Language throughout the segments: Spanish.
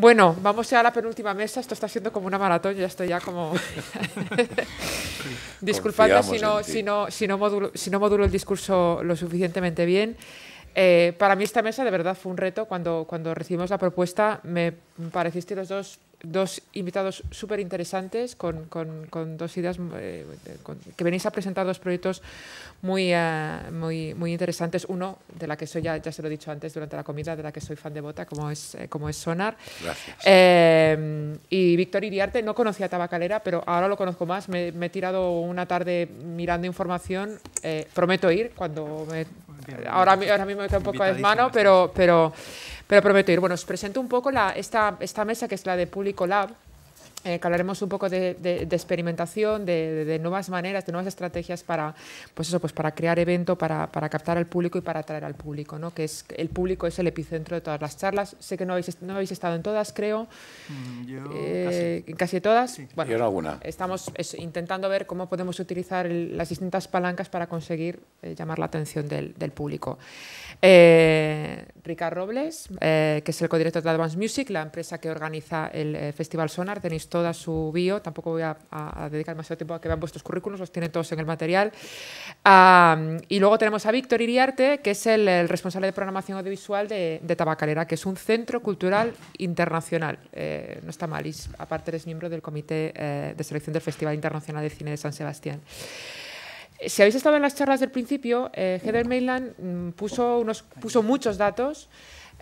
Bueno, vamos ya a la penúltima mesa. Esto está siendo como una maratón. ya estoy ya como. Disculpadme si no, si, no, si, no modulo, si no modulo el discurso lo suficientemente bien. Eh, para mí esta mesa de verdad fue un reto. Cuando, cuando recibimos la propuesta me pareciste los dos dos invitados súper interesantes con, con, dos ideas eh, que venís a presentar dos proyectos muy, eh, muy, muy interesantes. Uno de la que soy, ya, ya se lo he dicho antes durante la comida, de la que soy fan de bota, como es, eh, como es Sonar. Gracias. y Víctor Iriarte, no conocía Tabacalera, pero ahora lo conozco más. Me, he tirado una tarde mirando información. prometo ir cuando me, ahora, ahora mismo me un poco de mano, pero... pero pero prometo ir. Bueno, os presento un poco la, esta, esta mesa que es la de Público Lab, eh, hablaremos un poco de, experimentación, de, nuevas maneras, de nuevas estrategias para, pues eso, pues para crear evento, para, captar al público y para atraer al público, ¿no? que es el público es el epicentro de todas las charlas. Sé que no habéis, no habéis estado en todas, creo. Mm, yo eh, casi. todas. Bueno, Estamos intentando ver cómo podemos utilizar las distintas palancas para conseguir eh, llamar la atención del, público. Ricardo Robles, que es el codirector de Advance Music, la empresa que organiza el Festival Sonar, tenéis toda su bio, tampoco voy a, dedicar demasiado tiempo a que vean vuestros currículos, los tienen todos en el material. y luego tenemos a Víctor Iriarte, que es el, responsable de programación audiovisual de, Tabacalera, que es un centro cultural internacional. Eh, no está mal, y aparte eres miembro del comité eh, de selección del Festival Internacional de Cine de San Sebastián. Si habéis estado en las charlas del principio, eh, Heather Mainland mm, puso, unos, puso muchos datos.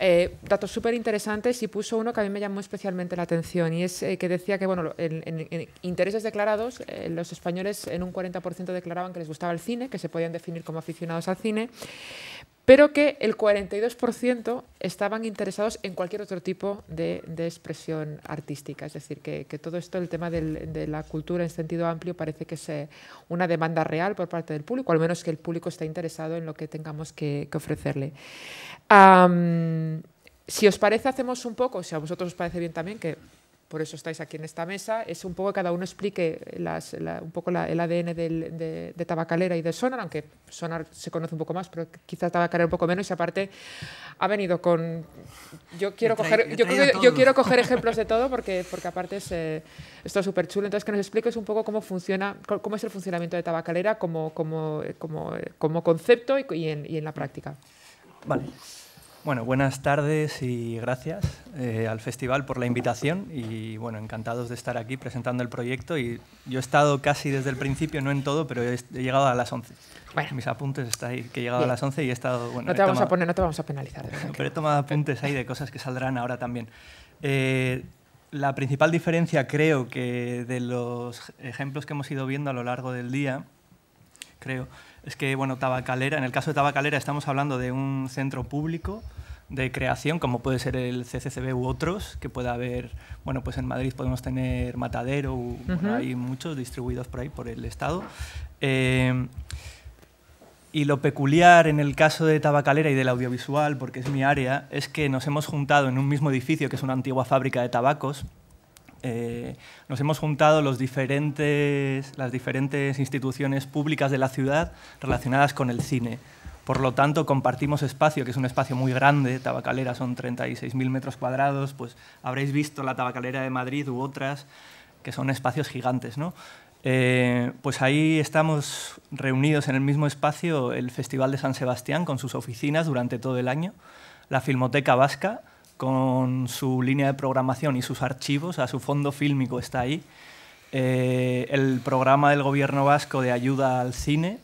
Eh, datos súper interesantes y puso uno que a mí me llamó especialmente la atención y es eh, que decía que bueno, en, intereses declarados eh, los españoles en un 40% declaraban que les gustaba el cine, que se podían definir como aficionados al cine, pero que el 42% estaban interesados en cualquier otro tipo de, expresión artística. Es decir, que, todo esto, el tema de la cultura en sentido amplio, parece que es una demanda real por parte del público, al menos que el público está interesado en lo que tengamos que, ofrecerle. si os parece, hacemos un poco, si a vosotros os parece bien también, que por eso estáis aquí en esta mesa, es un poco que cada uno explique las, un poco el ADN de, Tabacalera y de Sonar, aunque Sonar se conoce un poco más, pero quizás Tabacalera un poco menos, y aparte ha venido con... Yo quiero, coger, yo, quiero coger ejemplos de todo porque, porque aparte es, eh, súper chulo, entonces que nos expliques un poco cómo funciona, cómo es el funcionamiento de Tabacalera como, como, eh, eh, como, concepto y, en, y en la práctica. Vale. Bueno, buenas tardes y gracias eh, al festival por la invitación y bueno, encantados de estar aquí presentando el proyecto y yo he estado casi desde el principio, no en todo, pero he, llegado a las 11. Bueno. Mis apuntes está ahí, que he llegado a las 11 y he estado... no, te vamos a poner, no te vamos a penalizar. pero he tomado apuntes ahí de cosas que saldrán ahora también. Eh, la principal diferencia creo que de los ejemplos que hemos ido viendo a lo largo del día, creo, es que, bueno, Tabacalera, en el caso de Tabacalera estamos hablando de un centro público de creación, como puede ser el CCCB u otros, que pueda haber, bueno, pues en Madrid podemos tener Matadero, hay muchos distribuidos por ahí, por el Estado. Eh, y lo peculiar en el caso de Tabacalera y del audiovisual, porque es mi área, es que nos hemos juntado en un mismo edificio, que es una antigua fábrica de tabacos, eh, nos hemos juntado los diferentes, las diferentes instituciones públicas de la ciudad relacionadas con el cine. Por lo tanto, compartimos espacio, que es un espacio muy grande, Tabacalera son 36.000 metros cuadrados, pues habréis visto la Tabacalera de Madrid u otras, que son espacios gigantes, ¿no? Eh, pues ahí estamos reunidos en el mismo espacio el Festival de San Sebastián con sus oficinas durante todo el año, la Filmoteca Vasca, con su línea de programación y sus archivos, a su fondo fílmico está ahí. Eh, el programa del gobierno vasco de ayuda al cine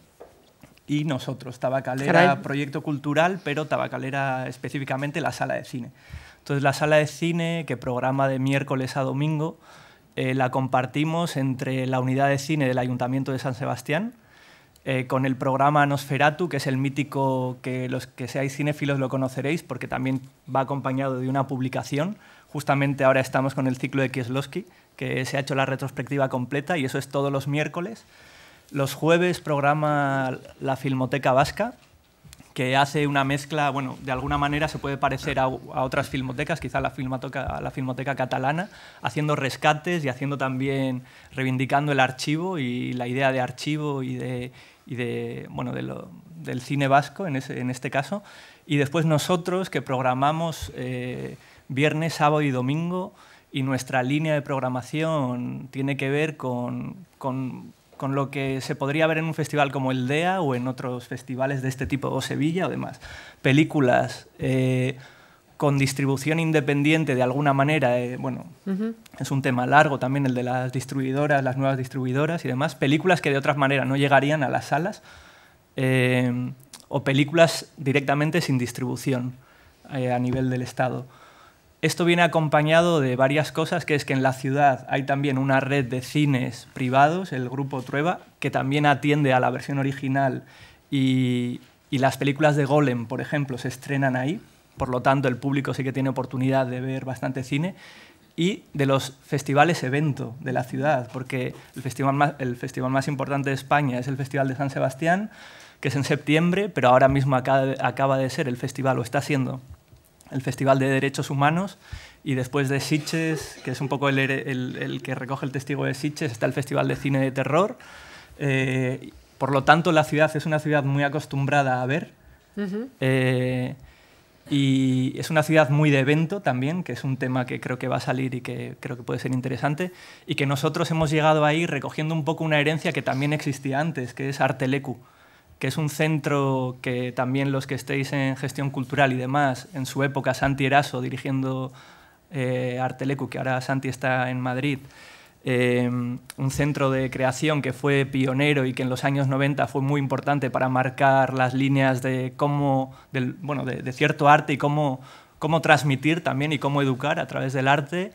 y nosotros, Tabacalera Proyecto Cultural, pero Tabacalera específicamente la sala de cine. Entonces la sala de cine, que programa de miércoles a domingo, eh, la compartimos entre la unidad de cine del Ayuntamiento de San Sebastián, eh, con el programa Nosferatu, que es el mítico que los que seáis cinéfilos lo conoceréis, porque también va acompañado de una publicación. Justamente ahora estamos con el ciclo de Kieslowski, que se ha hecho la retrospectiva completa y eso es todos los miércoles. Los jueves programa la Filmoteca Vasca, que hace una mezcla, bueno, de alguna manera se puede parecer a, otras filmotecas, quizá la filmoteca, la filmoteca catalana, haciendo rescates y haciendo también, reivindicando el archivo y la idea de archivo y de, y de, bueno, del cine vasco en, este caso. Y después nosotros que programamos eh, viernes, sábado y domingo y nuestra línea de programación tiene que ver con, lo que se podría ver en un festival como el DEA o en otros festivales de este tipo, o Sevilla o demás. Películas. Eh, con distribución independiente de alguna manera, eh, bueno, es un tema largo también el de las distribuidoras, las nuevas distribuidoras y demás, películas que de otra manera no llegarían a las salas eh, o películas directamente sin distribución eh, a nivel del Estado. Esto viene acompañado de varias cosas, que es que en la ciudad hay también una red de cines privados, el grupo Trueba, que también atiende a la versión original y las películas de Golem, por ejemplo, se estrenan ahí por lo tanto el público sí que tiene oportunidad de ver bastante cine, y de los festivales evento de la ciudad, porque el festival, más, el festival más importante de España es el Festival de San Sebastián, que es en septiembre, pero ahora mismo acaba, de ser el festival, o está siendo, el Festival de Derechos Humanos, y después de Sitges, que es un poco el, que recoge el testigo de Sitges, está el Festival de Cine de Terror. Eh, por lo tanto, la ciudad es una ciudad muy acostumbrada a ver. Y es una ciudad muy de evento también, que es un tema que creo que va a salir y que creo que puede ser interesante. Y que nosotros hemos llegado ahí recogiendo un poco una herencia que también existía antes, que es Artelecu, que es un centro que también los que estéis en gestión cultural y demás, en su época Santi Eraso dirigiendo eh, Artelecu, que ahora Santi está en Madrid, Em, un centro de creación que fue pionero y que en los años 90 fue muy importante para marcar las líneas de cómo, de, cierto arte y cómo, cómo transmitir también y cómo educar a través del arte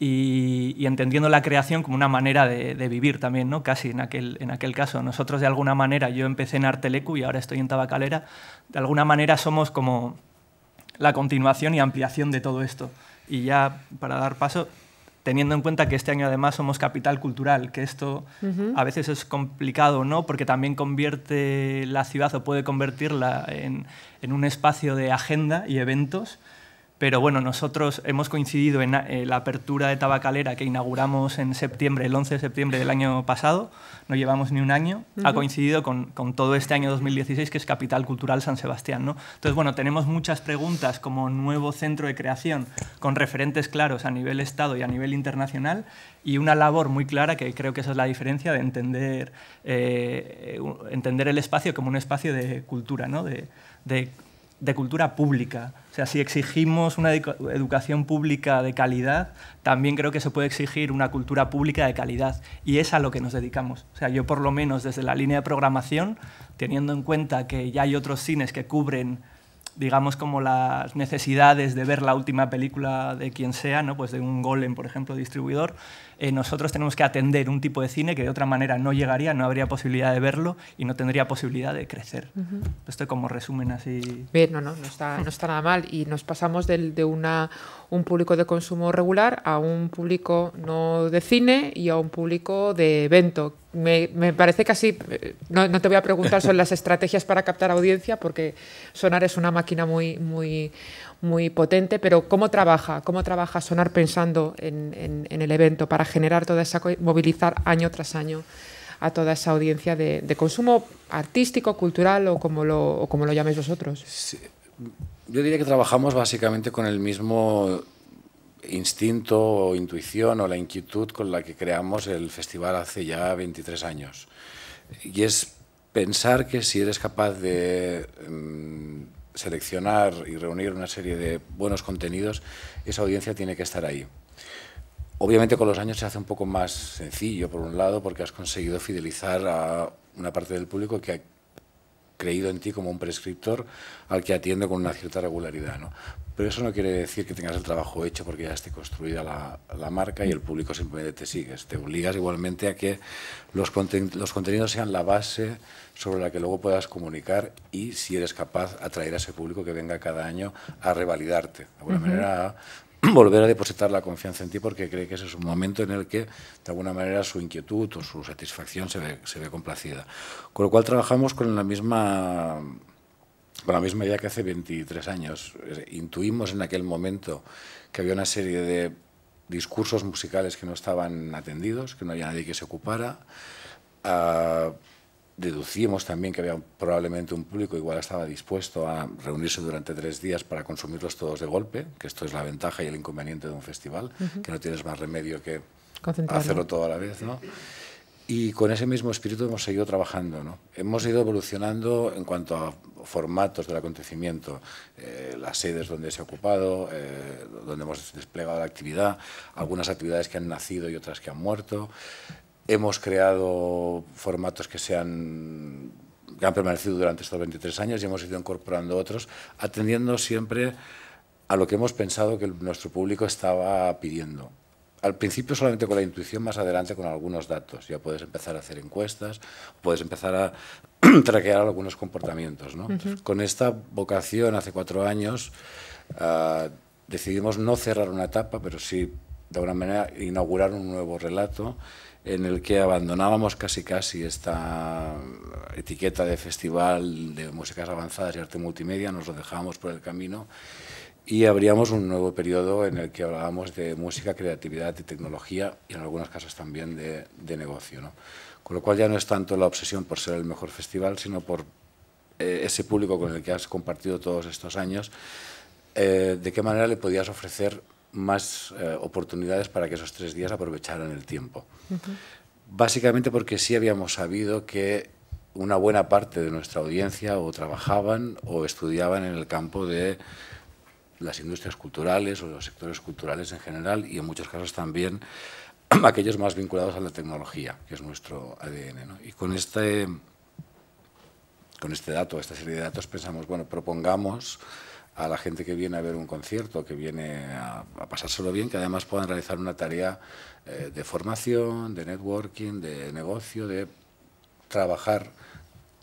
y, entendiendo la creación como una manera de, vivir también, ¿no? casi en aquel, en aquel caso. Nosotros de alguna manera, yo empecé en Artelecu y ahora estoy en Tabacalera, de alguna manera somos como la continuación y ampliación de todo esto. Y ya para dar paso, teniendo en cuenta que este año además somos capital cultural, que esto a veces es complicado, ¿no? Porque también convierte la ciudad o puede convertirla en, en un espacio de agenda y eventos pero bueno, nosotros hemos coincidido en eh, la apertura de Tabacalera que inauguramos en septiembre, el 11 de septiembre del año pasado, no llevamos ni un año, ha coincidido con, todo este año 2016 que es Capital Cultural San Sebastián. Entonces, bueno, tenemos muchas preguntas como nuevo centro de creación con referentes claros a nivel Estado y a nivel internacional y una labor muy clara que creo que esa es la diferencia de entender, eh, entender el espacio como un espacio de cultura, ¿no? de cultura pública o sea, si exigimos una educación pública de calidad, también creo que se puede exigir una cultura pública de calidad. Y es a lo que nos dedicamos. O sea, yo por lo menos desde la línea de programación, teniendo en cuenta que ya hay otros cines que cubren digamos, como las necesidades de ver la última película de quien sea, ¿no? pues de un golem, por ejemplo, distribuidor, eh, nosotros tenemos que atender un tipo de cine que de otra manera no llegaría, no habría posibilidad de verlo y no tendría posibilidad de crecer. Esto es como resumen así. Bien, no, no, no está, nada mal. Y nos pasamos de una, un público de consumo regular a un público no de cine y a un público de evento. Me, parece que así, eh, no te voy a preguntar sobre las estrategias para captar audiencia, porque Sonar es una máquina muy, muy, muy potente, pero ¿cómo trabaja? ¿Cómo trabaja Sonar pensando en, el evento para generar toda esa, movilizar año tras año a toda esa audiencia de, consumo artístico, cultural o como lo, como lo llaméis vosotros? Yo diría que trabajamos básicamente con el mismo instinto o intuición o la inquietud con la que creamos el festival hace ya 23 años. Y es pensar que si eres capaz de... Mm, seleccionar y reunir una serie de buenos contenidos, esa audiencia tiene que estar ahí. Obviamente con los años se hace un poco más sencillo, por un lado, porque has conseguido fidelizar a una parte del público que creído en ti como un prescriptor al que atiendo con una cierta regularidad. ¿no? Pero eso no quiere decir que tengas el trabajo hecho porque ya esté construida la, marca y el público simplemente te sigue. Te obligas igualmente a que los, contenidos sean la base sobre la que luego puedas comunicar y si eres capaz atraer a ese público que venga cada año a revalidarte. De alguna volver a depositar la confianza en ti porque cree que ese es un momento en el que, de alguna manera, su inquietud o su satisfacción se ve, complacida. Con lo cual trabajamos con la misma con la misma idea que hace 23 años. Intuimos en aquel momento que había una serie de discursos musicales que no estaban atendidos, que no había nadie que se ocupara. Ah, deducimos también que había probablemente un público igual estaba dispuesto a reunirse durante tres días para consumirlos todos de golpe, que esto es la ventaja y el inconveniente de un festival, que no tienes más remedio que hacerlo todo a la vez, Y con ese mismo espíritu hemos seguido trabajando, ¿no? Hemos ido evolucionando en cuanto a formatos del acontecimiento, eh, las sedes donde se ha ocupado, eh, donde hemos desplegado la actividad, algunas actividades que han nacido y otras que han muerto. Hemos creado formatos que sean han permanecido durante estos 23 años y hemos ido incorporando otros, atendiendo siempre a lo que hemos pensado que nuestro público estaba pidiendo. Al principio solamente con la intuición, más adelante con algunos datos. Ya puedes empezar a hacer encuestas, puedes empezar a traquear algunos comportamientos. con esta vocación, hace cuatro años, ah, decidimos no cerrar una etapa, pero sí de alguna manera inaugurar un nuevo relato en el que abandonábamos casi casi esta etiqueta de festival de músicas avanzadas y arte multimedia, nos lo dejábamos por el camino y abríamos un nuevo periodo en el que hablábamos de música, creatividad y tecnología y en algunas casas también de, negocio. Con lo cual ya no es tanto la obsesión por ser el mejor festival, sino por eh, ese público con el que has compartido todos estos años, eh, de qué manera le podías ofrecer más eh, oportunidades para que esos tres días aprovecharan el tiempo. Básicamente porque sí habíamos sabido que una buena parte de nuestra audiencia o trabajaban o estudiaban en el campo de las industrias culturales o los sectores culturales en general y en muchos casos también aquellos más vinculados a la tecnología, que es nuestro ADN. Y con este, con este dato, esta serie de datos, pensamos, bueno, propongamos a la gente que viene a ver un concierto, que viene a, pasárselo bien, que además puedan realizar una tarea eh, de formación, de networking, de negocio, de trabajar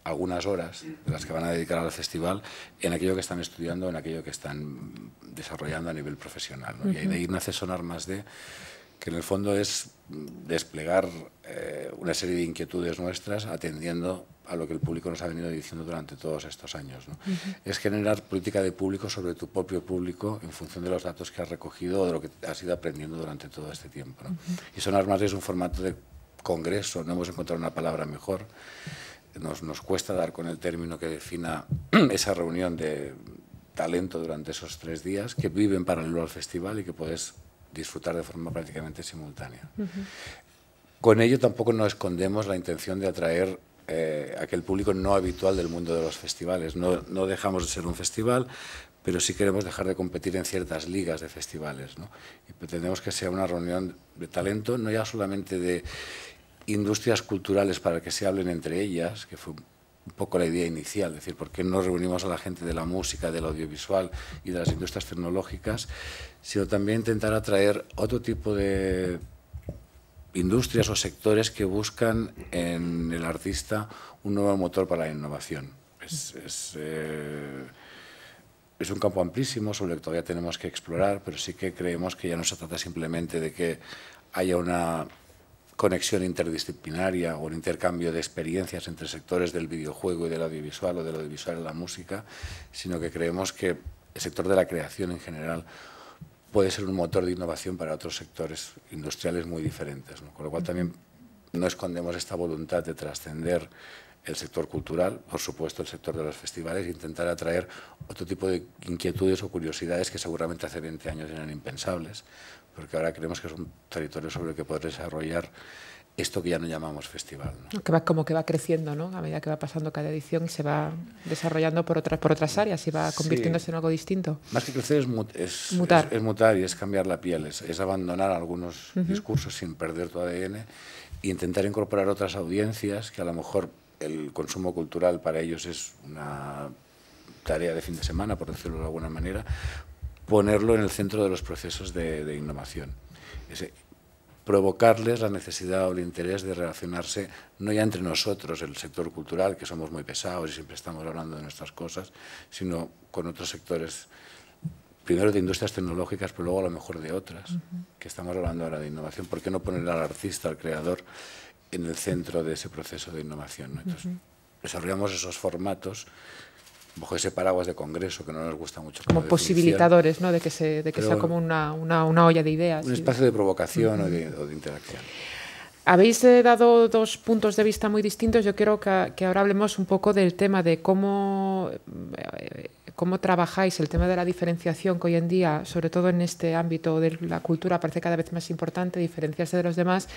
algunas horas de las que van a dedicar al festival en aquello que están estudiando, en aquello que están desarrollando a nivel profesional. Y ahí de ahí nace sonar más de que en el fondo es mm, desplegar eh, una serie de inquietudes nuestras atendiendo a lo que el público nos ha venido diciendo durante todos estos años. Es generar política de público sobre tu propio público en función de los datos que has recogido o de lo que has ido aprendiendo durante todo este tiempo. Y Sonar Más es un formato de congreso, no hemos encontrado una palabra mejor. Nos, cuesta dar con el término que defina esa reunión de talento durante esos tres días que viven paralelo al festival y que puedes disfrutar de forma prácticamente simultánea. Con ello tampoco nos escondemos la intención de atraer eh, aquel público no habitual del mundo de los festivales. No, no, dejamos de ser un festival, pero sí queremos dejar de competir en ciertas ligas de festivales. ¿no? Y pretendemos que sea una reunión de talento, no ya solamente de industrias culturales para que se hablen entre ellas, que fue un poco la idea inicial, es decir, por qué no reunimos a la gente de la música, del audiovisual y de las industrias tecnológicas, sino también intentar atraer otro tipo de industrias o sectores que buscan en el artista un nuevo motor para la innovación. Eh, es, un campo amplísimo sobre el que todavía tenemos que explorar, pero sí que creemos que ya no se trata simplemente de que haya una conexión interdisciplinaria o un intercambio de experiencias entre sectores del videojuego y del audiovisual o del audiovisual en la música, sino que creemos que el sector de la creación en general puede ser un motor de innovación para otros sectores industriales muy diferentes. Con lo cual también no escondemos esta voluntad de trascender el sector cultural, por supuesto el sector de los festivales, e intentar atraer otro tipo de inquietudes o curiosidades que seguramente hace 20 años eran impensables, porque ahora creemos que es un territorio sobre el que poder desarrollar esto que ya no llamamos festival. ¿no? Que va, como que va creciendo, ¿no? A medida que va pasando cada edición y se va desarrollando por otras, por otras áreas y va convirtiéndose en algo distinto. Más que crecer es, mutar. es, mutar. y es cambiar la piel, es, abandonar algunos discursos sin perder tu ADN e intentar incorporar otras audiencias que a lo mejor el consumo cultural para ellos es una tarea de fin de semana, por decirlo de alguna manera, ponerlo en el centro de los procesos de, de innovación. Ese, provocarles la necesidad o el interés de relacionarse, no ya entre nosotros, el sector cultural, que somos muy pesados y siempre estamos hablando de nuestras cosas, sino con otros sectores, primero de industrias tecnológicas, pero luego a lo mejor de otras, que estamos hablando ahora de innovación. ¿Por qué no poner al artista, al creador, en el centro de ese proceso de innovación? desarrollamos esos formatos bajo ese paraguas de Congreso que no nos gusta mucho. Como, posibilitadores, ¿no? De que, sea como una, olla de ideas. Un espacio de provocación o, de, interacción. Habéis eh, dado dos puntos de vista muy distintos. Yo quiero que, ahora hablemos un poco del tema de cómo eh, cómo trabajáis el tema de la diferenciación que hoy en día, sobre todo en este ámbito de la cultura, parece cada vez más importante diferenciarse de los demás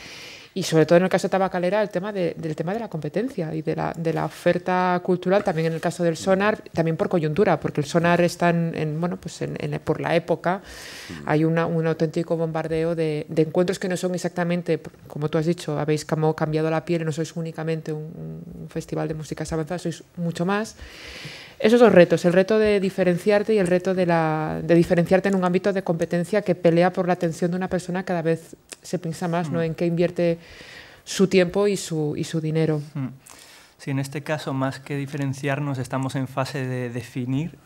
y sobre todo en el caso de Tabacalera el tema de, del tema de la competencia y de la, de la, oferta cultural, también en el caso del sonar, también por coyuntura, porque el sonar está en, bueno, pues por la época, mm. hay un auténtico bombardeo de, encuentros que no son exactamente, como tú has dicho, habéis cambiado la piel, no sois únicamente un, un festival de músicas avanzadas, sois mucho más. Esos dos retos, el reto de diferenciarte y el reto de, diferenciarte en un ámbito de competencia que pelea por la atención de una persona cada vez se piensa más ¿no? Mm. en qué invierte su tiempo y su, dinero. Mm. Sí, en este caso, más que diferenciarnos, estamos en fase de definir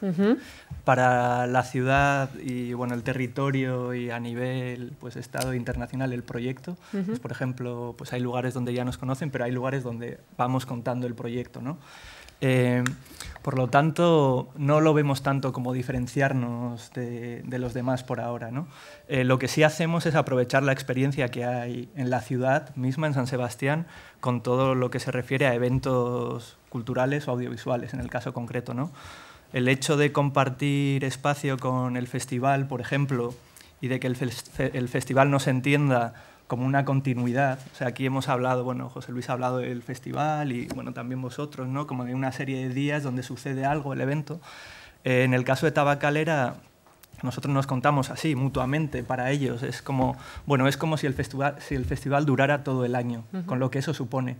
para la ciudad y bueno, el territorio y a nivel pues, Estado internacional el proyecto. Pues, por ejemplo, pues, hay lugares donde ya nos conocen, pero hay lugares donde vamos contando el proyecto. ¿no? Eh, por lo tanto, no lo vemos tanto como diferenciarnos de, los demás por ahora. Eh, lo que sí hacemos es aprovechar la experiencia que hay en la ciudad misma, en San Sebastián, con todo lo que se refiere a eventos culturales o audiovisuales, en el caso concreto. El hecho de compartir espacio con el festival, por ejemplo, y de que el, festival el festival nos entienda como una continuidad. O sea, aquí hemos hablado, bueno, José Luis ha hablado del festival y bueno, también vosotros, ¿no? Como de una serie de días donde sucede algo, el evento. Eh, en el caso de Tabacalera, nosotros nos contamos así mutuamente para ellos. Es como, bueno, es como si el festival, si el festival durara todo el año, con lo que eso supone.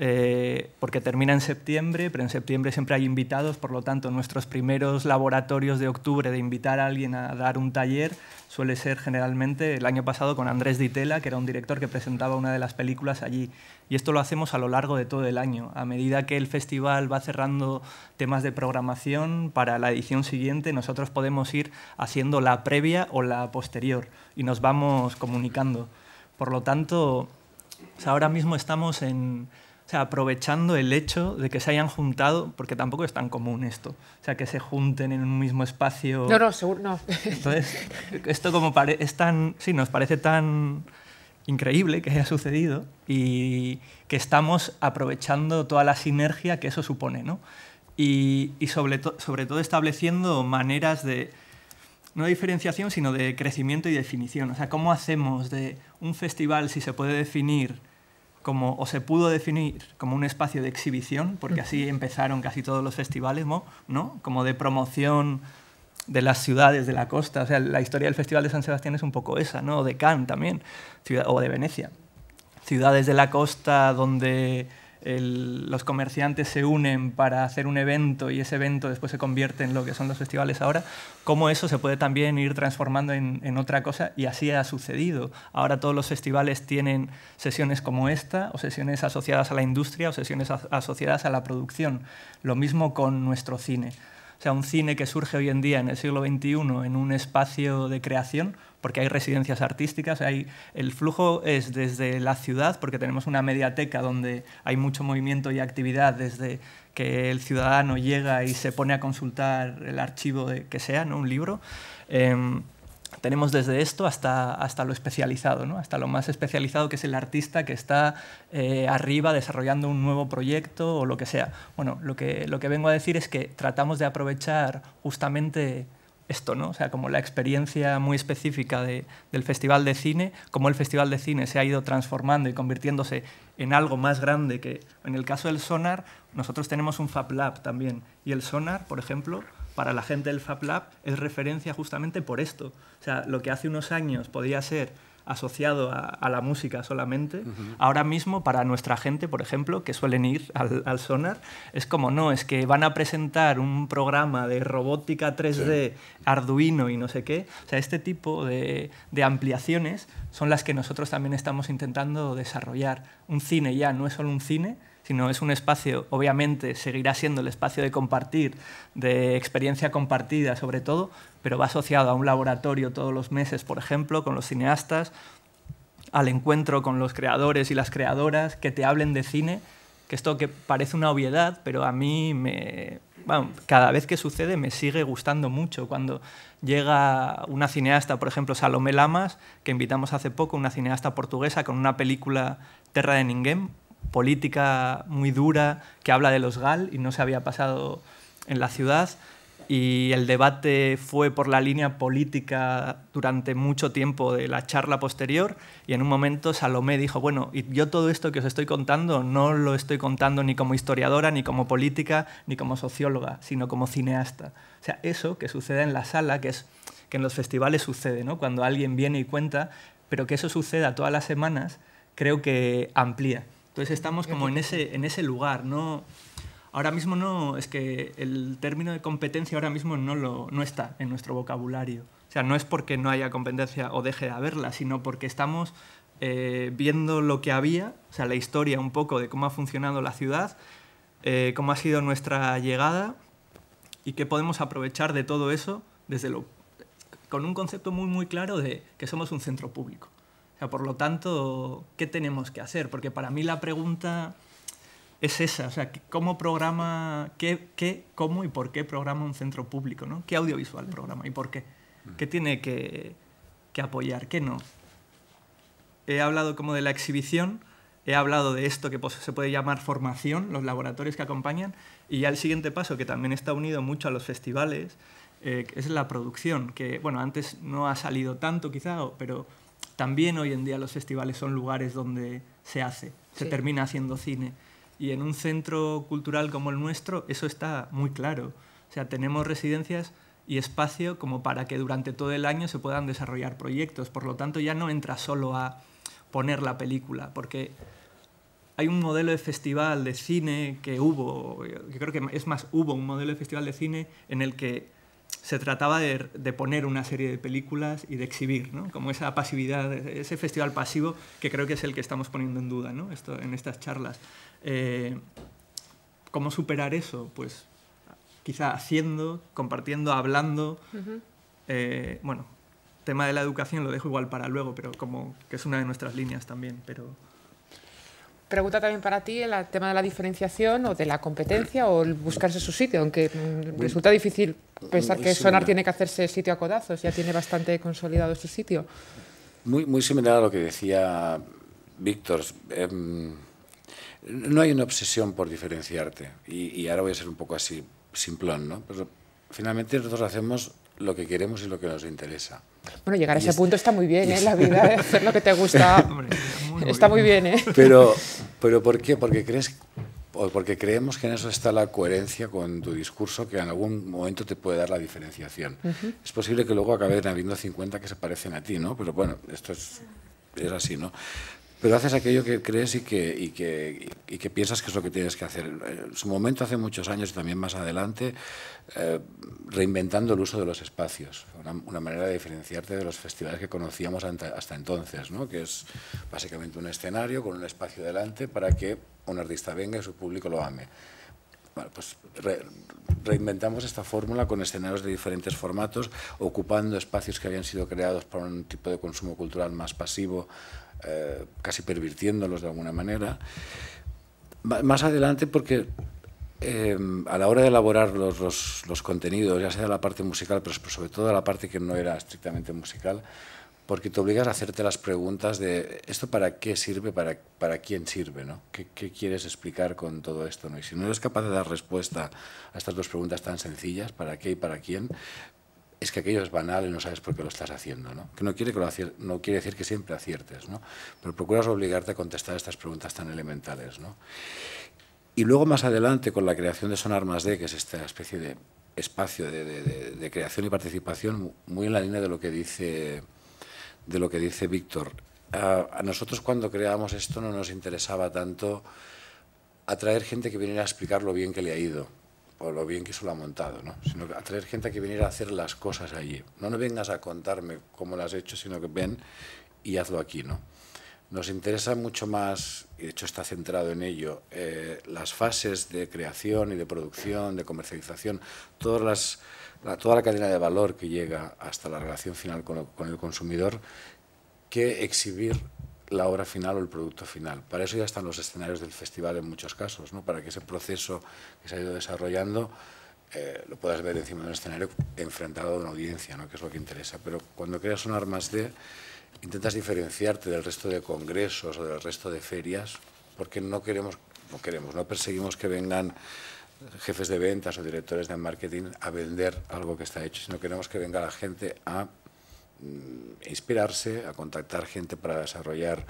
Eh, porque termina en septiembre, pero en septiembre siempre hay invitados, por lo tanto nuestros primeros laboratorios de octubre de invitar a alguien a dar un taller suele ser generalmente el año pasado con Andrés Ditela, que era un director que presentaba una de las películas allí. Y esto lo hacemos a lo largo de todo el año. A medida que el festival va cerrando temas de programación para la edición siguiente, nosotros podemos ir haciendo la previa o la posterior y nos vamos comunicando. Por lo tanto, ahora mismo estamos en, o sea, aprovechando el hecho de que se hayan juntado, porque tampoco es tan común esto, o sea, que se junten en un mismo espacio. No, no, seguro no. Entonces, esto como es tan, sí, nos parece tan increíble que haya sucedido y que estamos aprovechando toda la sinergia que eso supone, ¿no? Y, sobre, sobre todo estableciendo maneras de, no de diferenciación, sino de crecimiento y definición. O sea, ¿cómo hacemos de un festival, si se puede definir, o se pudo definir como un espacio de exhibición, porque así empezaron casi todos los festivales, ¿no? Como de promoción de las ciudades de la costa. O sea, la historia del Festival de San Sebastián es un poco esa, ¿no? O de Cannes también, o de Venecia. Ciudades de la costa donde los comerciantes se unen para hacer un evento y ese evento después se convierte en lo que son los festivales ahora, cómo eso se puede también ir transformando en, otra cosa y así ha sucedido. Ahora todos los festivales tienen sesiones como esta, o sesiones asociadas a la industria, o sesiones asociadas a la producción. Lo mismo con nuestro cine. O sea, un cine que surge hoy en día en el siglo XXI en un espacio de creación, porque hay residencias artísticas, hay, el flujo es desde la ciudad, porque tenemos una mediateca donde hay mucho movimiento y actividad desde que el ciudadano llega y se pone a consultar el archivo de, que sea, ¿no? un libro. Em, tenemos desde esto hasta, hasta lo especializado, ¿no? hasta lo más especializado que es el artista que está eh, arriba desarrollando un nuevo proyecto o lo que sea. Bueno, lo que, lo que vengo a decir es que tratamos de aprovechar justamente esto, ¿no? O sea, como la experiencia muy específica del Festival de Cine, como el Festival de Cine se ha ido transformando y convirtiéndose en algo más grande que, en el caso del Sonar, nosotros tenemos un Fab Lab también, y el Sonar, por ejemplo, para la gente del Fab Lab es referencia justamente por esto. O sea, lo que hace unos años podía ser asociado a, la música solamente. Ahora mismo, para nuestra gente, por ejemplo, que suelen ir al, sonar, es como, no, es que van a presentar un programa de robótica 3D, Arduino y no sé qué. O sea, este tipo de ampliaciones son las que nosotros también estamos intentando desarrollar. Un cine ya no es solo un cine, sino es un espacio, obviamente seguirá siendo el espacio de compartir, de experiencia compartida sobre todo, pero va asociado a un laboratorio todos los meses, por ejemplo, con los cineastas, al encuentro con los creadores y las creadoras, que te hablen de cine, que esto que parece una obviedad, pero a mí me... cada vez que sucede me sigue gustando mucho. Cuando llega una cineasta, por ejemplo, Salomé Lamas, que invitamos hace poco, una cineasta portuguesa con una película Terra de Ninguém, política muy dura, que habla de los GAL y no se había pasado en la ciudad y el debate fue por la línea política durante mucho tiempo de la charla posterior y en un momento Salomé dijo, bueno, y yo todo esto que os estoy contando no lo estoy contando ni como historiadora, ni como política, ni como socióloga, sino como cineasta. O sea, eso que sucede en la sala, que es que en los festivales sucede, ¿no? Cuando alguien viene y cuenta, pero que eso suceda todas las semanas, creo que amplía. Entonces estamos como en ese, en ese lugar, ¿no? ahora mismo no, es que el término de competencia ahora mismo no, lo, no está en nuestro vocabulario. O sea, no es porque no haya competencia o deje de haberla, sino porque estamos eh, viendo lo que había, o sea, la historia un poco de cómo ha funcionado la ciudad, eh, cómo ha sido nuestra llegada y qué podemos aprovechar de todo eso desde lo, con un concepto muy, muy claro de que somos un centro público. O sea, por lo tanto, ¿qué tenemos que hacer? Porque para mí la pregunta es esa, o sea, cómo programa, qué, qué, cómo y por qué programa un centro público, ¿no? ¿Qué audiovisual programa y por qué? ¿Qué tiene que, apoyar, qué no? He hablado como de la exhibición, he hablado de esto que se puede llamar formación, los laboratorios que acompañan, y ya el siguiente paso, que también está unido mucho a los festivales, eh, es la producción, que bueno, antes no ha salido tanto quizá, pero también hoy en día los festivales son lugares donde se hace, se termina haciendo cine. Y en un centro cultural como el nuestro eso está muy claro. O sea, tenemos residencias y espacio como para que durante todo el año se puedan desarrollar proyectos. Por lo tanto, ya no entra solo a poner la película, porque hay un modelo de festival de cine que hubo, yo creo que es más, hubo un modelo de festival de cine en el que se trataba de, poner una serie de películas y de exhibir, ¿no? como esa pasividad, ese festival pasivo que creo que es el que estamos poniendo en duda en estas charlas. Eh, ¿Cómo superar eso? Pues quizá haciendo, compartiendo, hablando. Eh, bueno, tema de la educación lo dejo igual para luego, pero como que es una de nuestras líneas también, pero pregunta también para ti el tema de la diferenciación o de la competencia o el buscarse su sitio, aunque mm, resulta difícil pensar que Sonar tiene que hacerse sitio a codazos, ya tiene bastante consolidado su sitio. Muy, muy similar a lo que decía Víctor. Em, no hay una obsesión por diferenciarte, y, y, ahora voy a ser un poco así, simplón, ¿no? Pero finalmente nosotros hacemos lo que queremos y lo que nos interesa. Bueno, llegar a ese punto está muy bien, ¿eh? La vida ¿eh? hacer lo que te gusta está muy bien, ¿eh? Pero, pero ¿por qué? Porque crees o porque creemos que en eso está la coherencia con tu discurso que en algún momento te puede dar la diferenciación. Es posible que luego acaben habiendo 50 que se parecen a ti, ¿no? Pero bueno, esto es, es así, ¿no? Pero haces aquello que crees y que, y que, y que piensas que es lo que tienes que hacer. En eh, su momento, hace muchos años y también más adelante, eh, reinventando el uso de los espacios, una, manera de diferenciarte de los festivales que conocíamos hasta, entonces, que es básicamente un escenario con un espacio delante para que un artista venga y su público lo ame. pues reinventamos esta fórmula con escenarios de diferentes formatos, ocupando espacios que habían sido creados para un tipo de consumo cultural más pasivo, eh, casi pervirtiéndolos de alguna manera. Más adelante, porque Em, a la hora de elaborar los, los, contenidos, ya sea la parte musical, pero sobre todo la parte que no era estrictamente musical, porque te obligas a hacerte las preguntas de esto para qué sirve, para, para quién sirve, ¿no? ¿Qué, quieres explicar con todo esto? ¿no? Y si no eres capaz de dar respuesta a estas dos preguntas tan sencillas, ¿para qué y para quién? es que aquello es banal y no sabes por qué lo estás haciendo, ¿no? Que no quiere, que lo no quiere decir que siempre aciertes, ¿no? Pero procuras obligarte a contestar estas preguntas tan elementales, ¿no? Y luego más adelante, con la creación de Sonar Más D, que es esta especie de espacio de, creación y participación, muy en la línea de lo que dice, de lo que dice Víctor. A, nosotros cuando creamos esto no nos interesaba tanto atraer gente que viniera a explicar lo bien que le ha ido o lo bien que se lo ha montado, ¿no? sino atraer gente que viniera a hacer las cosas allí. No, no vengas a contarme cómo las has hecho, sino que ven y hazlo aquí. ¿no? Nos interesa mucho más, y de hecho está centrado en ello, eh, las fases de creación y de producción, de comercialización, todas las, toda la cadena de valor que llega hasta la relación final con, el consumidor, que exhibir la obra final o el producto final. Para eso ya están los escenarios del festival en muchos casos, ¿no? para que ese proceso que se ha ido desarrollando eh, lo puedas ver encima de un escenario enfrentado a una audiencia, ¿no? que es lo que interesa. Pero cuando creas un armas de intentas diferenciarte del resto de congresos o del resto de ferias, porque no queremos, no queremos, no perseguimos que vengan jefes de ventas o directores de marketing a vender algo que está hecho, sino queremos que venga la gente a mm, inspirarse, a contactar gente para desarrollar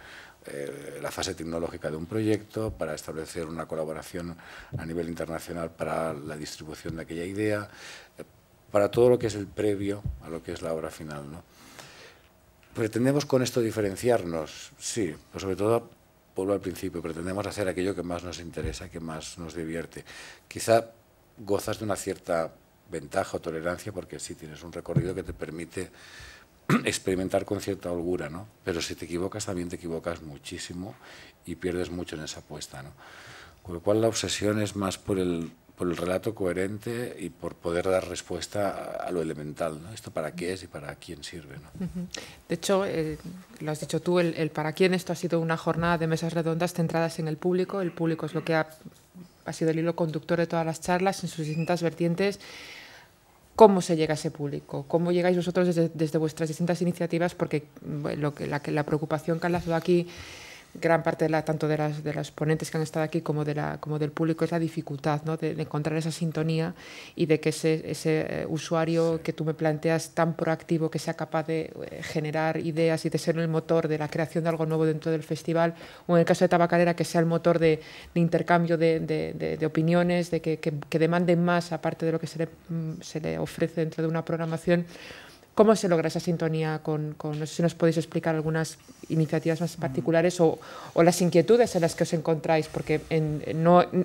eh, la fase tecnológica de un proyecto, para establecer una colaboración a nivel internacional para la distribución de aquella idea, eh, para todo lo que es el previo a lo que es la obra final. ¿no? Pretendemos con esto diferenciarnos, sí, pero pues sobre todo vuelvo al principio, pretendemos hacer aquello que más nos interesa, que más nos divierte. Quizá gozas de una cierta ventaja o tolerancia porque sí tienes un recorrido que te permite experimentar con cierta holgura, ¿no? Pero si te equivocas también te equivocas muchísimo y pierdes mucho en esa apuesta, ¿no? Con lo cual la obsesión es más por el por el relato coherente y por poder dar respuesta a, lo elemental. ¿no? Esto para qué es y para quién sirve. ¿no? De hecho, eh, lo has dicho tú, el, para quién esto ha sido una jornada de mesas redondas centradas en el público. El público es lo que ha, sido el hilo conductor de todas las charlas en sus distintas vertientes. ¿Cómo se llega a ese público? ¿Cómo llegáis vosotros desde, vuestras distintas iniciativas? Porque lo que, la, la preocupación que han lanzado aquí gran parte de la, tanto de las, de las ponentes que han estado aquí como, de la, como del público es la dificultad ¿no? de, encontrar esa sintonía y de que ese, ese eh, usuario que tú me planteas tan proactivo que sea capaz de eh, generar ideas y de ser el motor de la creación de algo nuevo dentro del festival o en el caso de Tabacalera que sea el motor de, intercambio de, opiniones, de que, que, demanden más aparte de lo que se mm, se le ofrece dentro de una programación ¿Cómo se logra esa sintonía con, no sé si nos podéis explicar algunas iniciativas más particulares o, las inquietudes en las que os encontráis? Porque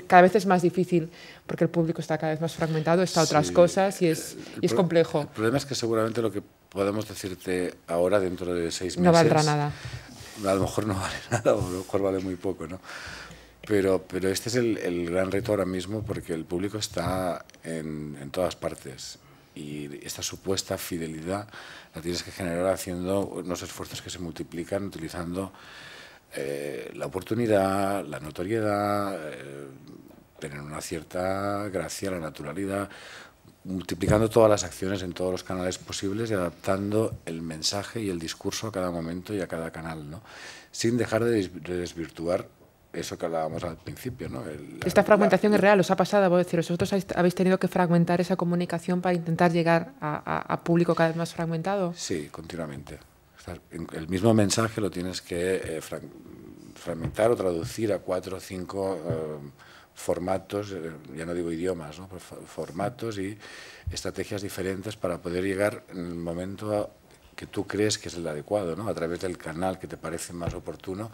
cada vez es más difícil porque el público está cada vez más fragmentado, está otras cosas y es, complejo. El problema es que seguramente lo que podemos decirte ahora, dentro de seis meses... No valdrá nada. A lo mejor no vale nada o a lo mejor vale muy poco, ¿no? Pero, pero este es el, gran reto ahora mismo porque el público está en, en todas partes y esta supuesta fidelidad la tienes que generar haciendo unos esfuerzos que se multiplican, utilizando eh, la oportunidad, la notoriedad, pero eh, tener una cierta gracia, la naturalidad, multiplicando todas las acciones en todos los canales posibles y adaptando el mensaje y el discurso a cada momento y a cada canal, ¿no? sin dejar de desvirtuar eso que hablábamos al principio. ¿no? Esta fragmentación es real, os ha pasado, voy a decir, vosotros habéis tenido que fragmentar esa comunicación para intentar llegar a, público cada vez más fragmentado. Sí, continuamente. El mismo mensaje lo tienes que eh, fragmentar o traducir a cuatro o cinco eh, formatos, eh, ya no digo idiomas, ¿no? formatos y estrategias diferentes para poder llegar en el momento que tú crees que es el adecuado, ¿no? a través del canal que te parece más oportuno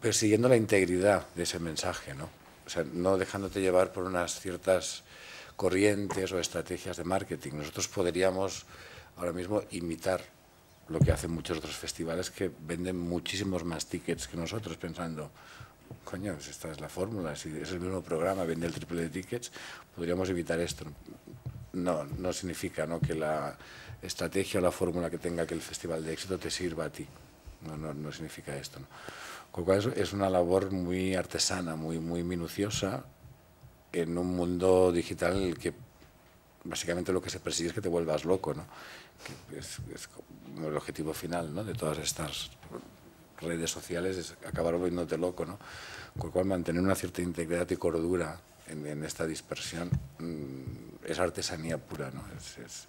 persiguiendo la integridad de ese mensaje, ¿no? O sea, no dejándote llevar por unas ciertas corrientes o estrategias de marketing. Nosotros podríamos ahora mismo imitar lo que hacen muchos otros festivales que venden muchísimos más tickets que nosotros, pensando, coño, esta es la fórmula, si es el mismo programa, vende el triple de tickets, podríamos evitar esto. No, no significa que la estrategia o la fórmula que tenga que el festival de éxito te sirva a ti. No, no, no significa esto. ¿no? Con lo cual es una labor muy artesana, muy, muy minuciosa, en un mundo digital que básicamente lo que se persigue es que te vuelvas loco, ¿no? es, el objetivo final ¿no? de todas estas redes sociales, es acabar volviéndote loco, ¿no? Con lo cual mantener una cierta integridad y cordura en, esta dispersión mm, es artesanía pura, ¿no? es,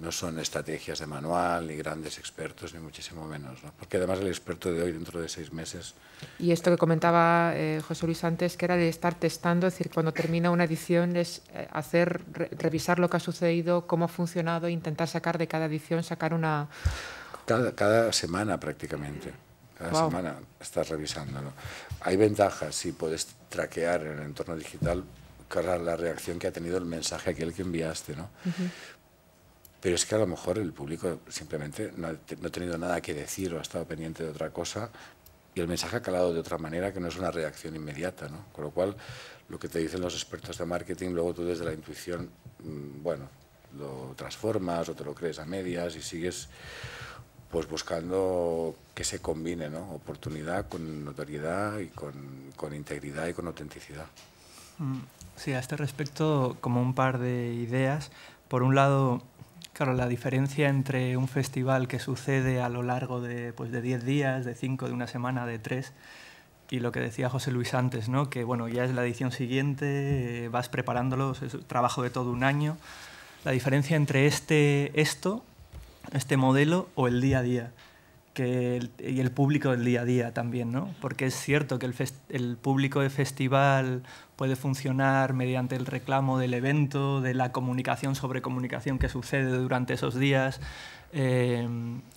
no son estrategias de manual, ni grandes expertos, ni muchísimo menos. ¿no? Porque además el experto de hoy, dentro de seis meses... Y esto que comentaba eh, José Luis antes, que era de estar testando, es decir, cuando termina una edición es eh, hacer, revisar lo que ha sucedido, cómo ha funcionado, intentar sacar de cada edición, sacar una... Cada, semana prácticamente. Cada semana estás revisándolo. Hay ventajas, si puedes traquear en el entorno digital la reacción que ha tenido el mensaje aquel que enviaste, ¿no? pero es que a lo mejor el público simplemente no ha, tenido nada que decir o ha estado pendiente de otra cosa y el mensaje ha calado de otra manera que no es una reacción inmediata, ¿no? Con lo cual, lo que te dicen los expertos de marketing, luego tú desde la intuición, mm, bueno, lo transformas o te lo crees a medias y sigues pues buscando que se combine, ¿no? Oportunidad con notoriedad y con, con integridad y con autenticidad. Mm, sí, a este respecto, como un par de ideas. Por un lado, Claro, la diferencia entre un festival que sucede a lo largo de 10 pues, de días, de 5, de una semana, de 3, y lo que decía José Luis antes, ¿no? que bueno, ya es la edición siguiente, eh, vas preparándolos, es un trabajo de todo un año. La diferencia entre este, esto, este modelo o el día a día. Que y el público del día a día también, ¿no? Porque es cierto que el, el público de festival puede funcionar mediante el reclamo del evento, de la comunicación sobre comunicación que sucede durante esos días, eh,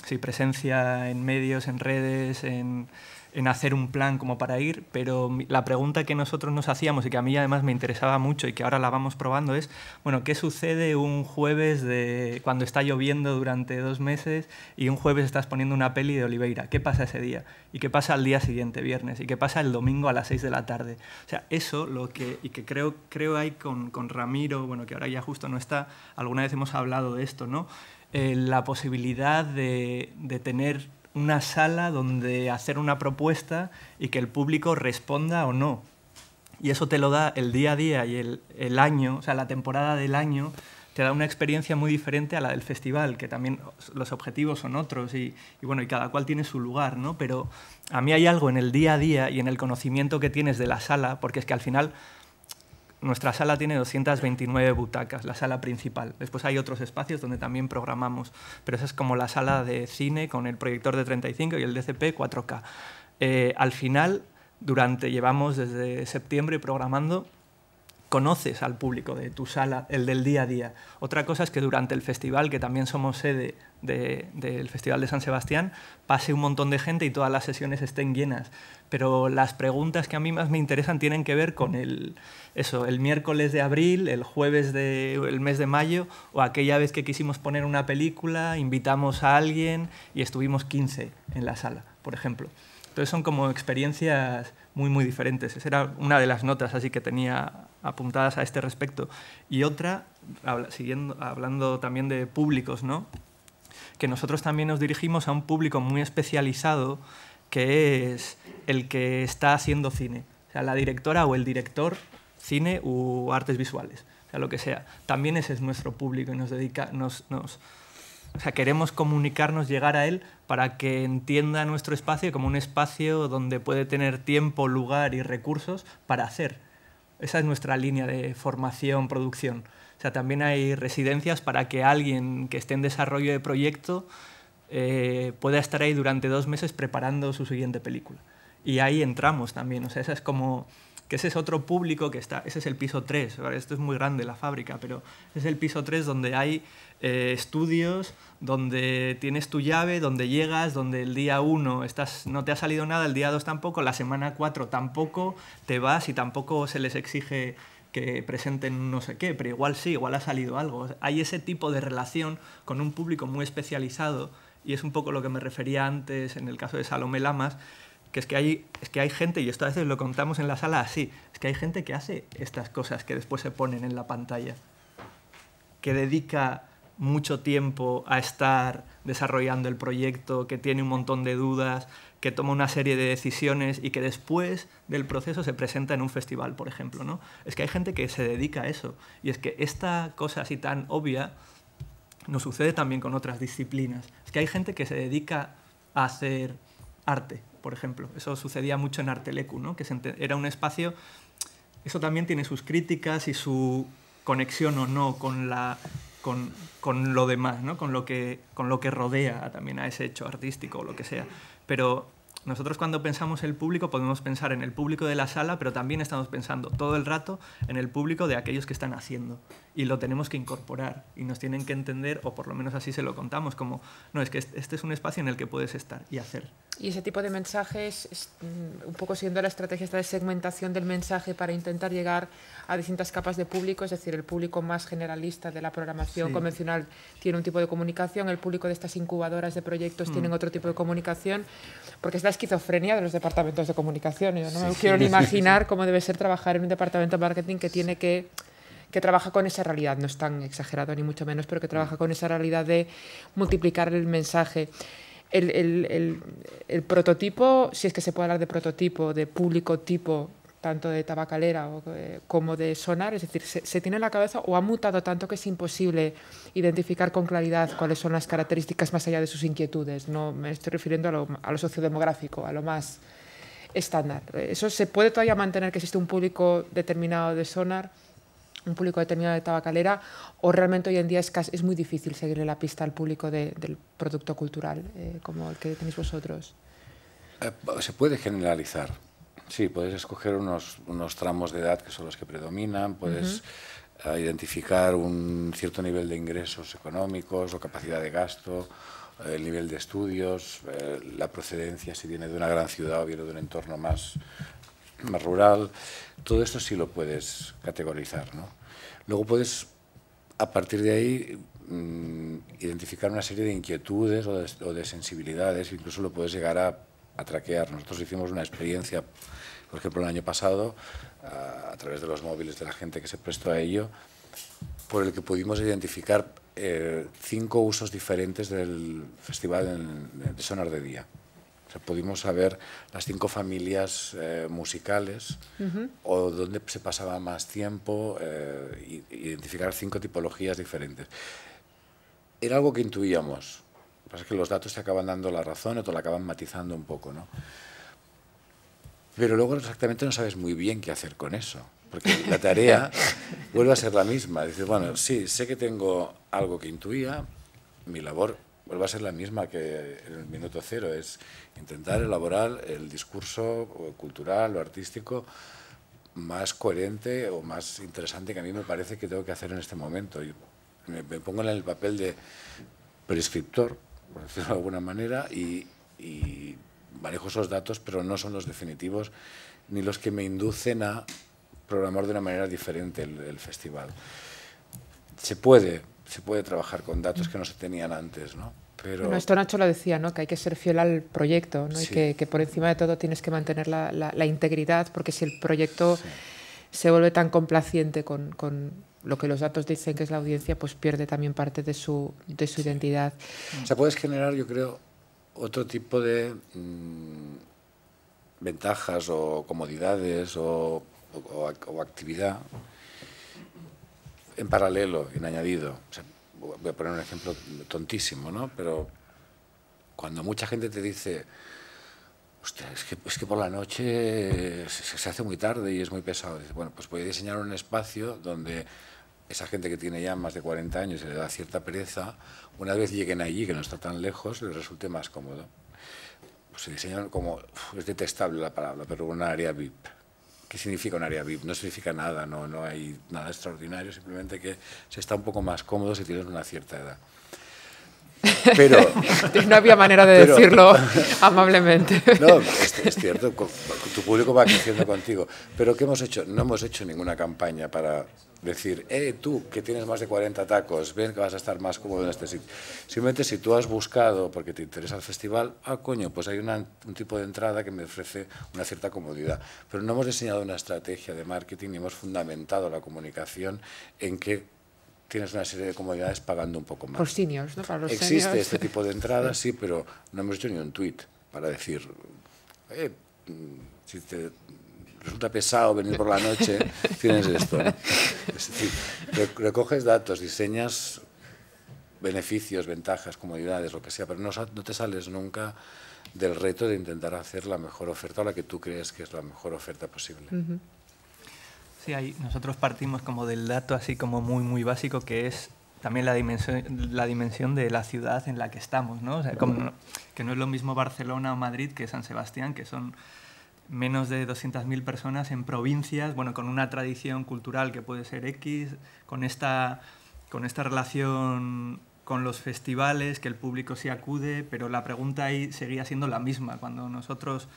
si presencia en medios, en redes, en en hacer un plan como para ir, pero la pregunta que nosotros nos hacíamos y que a mí además me interesaba mucho y que ahora la vamos probando es, bueno, ¿qué sucede un jueves de cuando está lloviendo durante dos meses y un jueves estás poniendo una peli de Oliveira? ¿Qué pasa ese día? ¿Y qué pasa al día siguiente, viernes? ¿Y qué pasa el domingo a las seis de la tarde? O sea, eso lo que, y que creo, creo hay con, Ramiro, bueno, que ahora ya justo no está, alguna vez hemos hablado de esto, ¿no? Eh, la posibilidad de, de tener una sala donde hacer una propuesta y que el público responda o no. Y eso te lo da el día a día y el, año, o sea, la temporada del año, te da una experiencia muy diferente a la del festival, que también los objetivos son otros y, y, bueno, y cada cual tiene su lugar, ¿no? Pero a mí hay algo en el día a día y en el conocimiento que tienes de la sala, porque es que al final nuestra sala tiene 229 butacas, la sala principal. Después hay otros espacios donde también programamos, pero esa es como la sala de cine con el proyector de 35 y el DCP 4K. Eh, al final, durante, llevamos desde septiembre programando conoces al público de tu sala, el del día a día. Otra cosa es que durante el festival, que también somos sede del Festival de San Sebastián, pase un montón de gente y todas las sesiones estén llenas pero las preguntas que a mí más me interesan tienen que ver con el, eso, el miércoles de abril, el jueves del el mes de mayo, o aquella vez que quisimos poner una película, invitamos a alguien y estuvimos 15 en la sala, por ejemplo. Entonces son como experiencias muy, muy diferentes. Esa era una de las notas así que tenía apuntadas a este respecto. Y otra, hablando también de públicos, ¿no? que nosotros también nos dirigimos a un público muy especializado que es el que está haciendo cine, o sea, la directora o el director, cine u artes visuales, o sea, lo que sea. También ese es nuestro público y nos dedica, nos, o sea, queremos comunicarnos, llegar a él para que entienda nuestro espacio como un espacio donde puede tener tiempo, lugar y recursos para hacer. Esa es nuestra línea de formación, producción. O sea, también hay residencias para que alguien que esté en desarrollo de proyecto eh, pueda estar ahí durante dos meses preparando su siguiente película. Y ahí entramos también, o sea, es como que ese es otro público que está, ese es el piso 3, esto es muy grande la fábrica, pero es el piso 3 donde hay eh, estudios, donde tienes tu llave, donde llegas, donde el día 1 estás, no te ha salido nada, el día 2 tampoco, la semana 4 tampoco, te vas y tampoco se les exige que presenten no sé qué, pero igual sí, igual ha salido algo. Hay ese tipo de relación con un público muy especializado y es un poco lo que me refería antes en el caso de Salomé Lamas, que es que hay, gente, y esto a veces lo contamos en la sala así, es que hay gente que hace estas cosas que después se ponen en la pantalla, que dedica mucho tiempo a estar desarrollando el proyecto, que tiene un montón de dudas, que toma una serie de decisiones y que después del proceso se presenta en un festival, por ejemplo. ¿no? Es que hay gente que se dedica a eso. Y es que esta cosa así tan obvia nos sucede también con otras disciplinas que hay gente que se dedica a hacer arte, por ejemplo. Eso sucedía mucho en Artelecu, ¿no? que era un espacio... Eso también tiene sus críticas y su conexión o no con, lo demás, ¿no? con, lo que, con lo que rodea también a ese hecho artístico o lo que sea. Pero nosotros cuando pensamos el público podemos pensar en el público de la sala, pero también estamos pensando todo el rato en el público de aquellos que están haciendo y lo tenemos que incorporar y nos tienen que entender, o por lo menos así se lo contamos, como, no, es que este, este es un espacio en el que puedes estar y hacer. Y ese tipo de mensajes, mm, un poco siguiendo la estrategia de segmentación del mensaje para intentar llegar a distintas capas de público, es decir, el público más generalista de la programación convencional tiene un tipo de comunicación, el público de estas incubadoras de proyectos tienen mm. otro tipo de comunicación, porque es la esquizofrenia de los departamentos de comunicación. Yo no me quiero ni imaginar cómo debe ser trabajar en un departamento de marketing que tiene que que trabaja con esa realidad, no es tan exagerado ni mucho menos, pero que trabaja mm. con esa realidad de multiplicar el mensaje. El, prototipo, si es que se puede hablar de prototipo, de público tipo, tanto de tabacalera eh, como de sonar, es decir, se, tiene en la cabeza o ha mutado tanto que es imposible identificar con claridad cuáles son las características más allá de sus inquietudes. No me estoy refiriendo a lo, a lo sociodemográfico, a lo más estándar. Eso se puede todavía mantener que existe un público determinado de sonar un público determinado de tabacalera o realmente hoy en día es, es muy difícil seguirle la pista al público del producto cultural eh, como el que tenéis vosotros? Eh, se puede generalizar. Sí, puedes escoger unos, unos, tramos de edad que son los que predominan, puedes eh, identificar un cierto nivel de ingresos económicos o capacidad de gasto, el nivel de estudios, la procedencia si viene de una gran ciudad o viene de un entorno más, más rural todo esto sí lo puedes categorizar. ¿no? Luego puedes, a partir de ahí, mm, identificar una serie de inquietudes o de, sensibilidades, incluso lo puedes llegar a, a traquear. Nosotros hicimos una experiencia, por ejemplo, el año pasado, a, través de los móviles de la gente que se prestó a ello, por el que pudimos identificar eh, cinco usos diferentes del festival de sonar de día sea, pudimos saber las cinco familias eh, musicales o dónde se pasaba más tiempo, eh, identificar cinco tipologías diferentes. Era algo que intuíamos. Lo que pasa es que los datos te acaban dando la razón o te la acaban matizando un poco, ¿no? Pero luego exactamente no sabes muy bien qué hacer con eso, porque la tarea vuelve a ser la misma. Dices, bueno, sí, sé que tengo algo que intuía, mi labor vuelve a ser la misma que en el minuto cero, es intentar elaborar el discurso cultural o artístico más coherente o más interesante que a mí me parece que tengo que hacer en este momento. y me, pongo en el papel de prescriptor, por decirlo de alguna manera, y, manejo esos datos, pero no son los definitivos ni los que me inducen a programar de una manera diferente el, el festival. Se puede, se puede trabajar con datos que no se tenían antes, ¿no? Pero... Bueno, esto Nacho lo decía, ¿no? que hay que ser fiel al proyecto ¿no? y que, por encima de todo tienes que mantener la, integridad porque si el proyecto se vuelve tan complaciente con, lo que los datos dicen que es la audiencia, pues pierde también parte de su, identidad. O sea, puedes generar, yo creo, otro tipo de mm, ventajas o comodidades o actividad en paralelo, en añadido. voy a poner un ejemplo tontísimo, ¿no? Pero cuando mucha gente te dice, es que, por la noche se, hace muy tarde y es muy pesado. bueno, pues voy a diseñar un espacio donde esa gente que tiene ya más de 40 años y le da cierta pereza, una vez lleguen allí, que no está tan lejos, les resulte más cómodo. Pues se diseñan como, es detestable la palabra, pero un área VIP, ¿Qué significa un área VIP? No significa nada, no, no hay nada extraordinario, simplemente que se está un poco más cómodo si tienes una cierta edad. Pero, no había manera de decirlo amablemente. No, es, cierto, tu público va creciendo contigo. Pero ¿qué hemos hecho? No hemos hecho ninguna campaña para decir, eh, tú que tienes más de 40 tacos, ven que vas a estar más cómodo en este sitio. Simplemente si tú has buscado porque te interesa el festival, ah, coño, pues hay un tipo de entrada que me ofrece una cierta comodidad. Pero no hemos diseñado una estrategia de marketing ni hemos fundamentado la comunicación en que tienes una serie de comodidades pagando un poco más. ¿no? Para los Existe este tipo de entradas, sí, pero no hemos hecho ni un tweet para decir, eh, si te resulta pesado venir por la noche, tienes esto. Es decir, recoges datos, diseñas beneficios, ventajas, comodidades, lo que sea, pero no, te sales nunca del reto de intentar hacer la mejor oferta o la que tú crees que es la mejor oferta posible. Sí, ahí nosotros partimos como del dato así como muy, muy básico que es también la dimensión, la dimensión de la ciudad en la que estamos, ¿no? que no es lo mismo Barcelona o Madrid que San Sebastián, que son menos de 200.000 personas en provincias, bueno, con una tradición cultural que puede ser X, con esta, con esta relación con los festivales, que el público sí acude, pero la pregunta ahí seguía siendo la misma. Cuando nosotros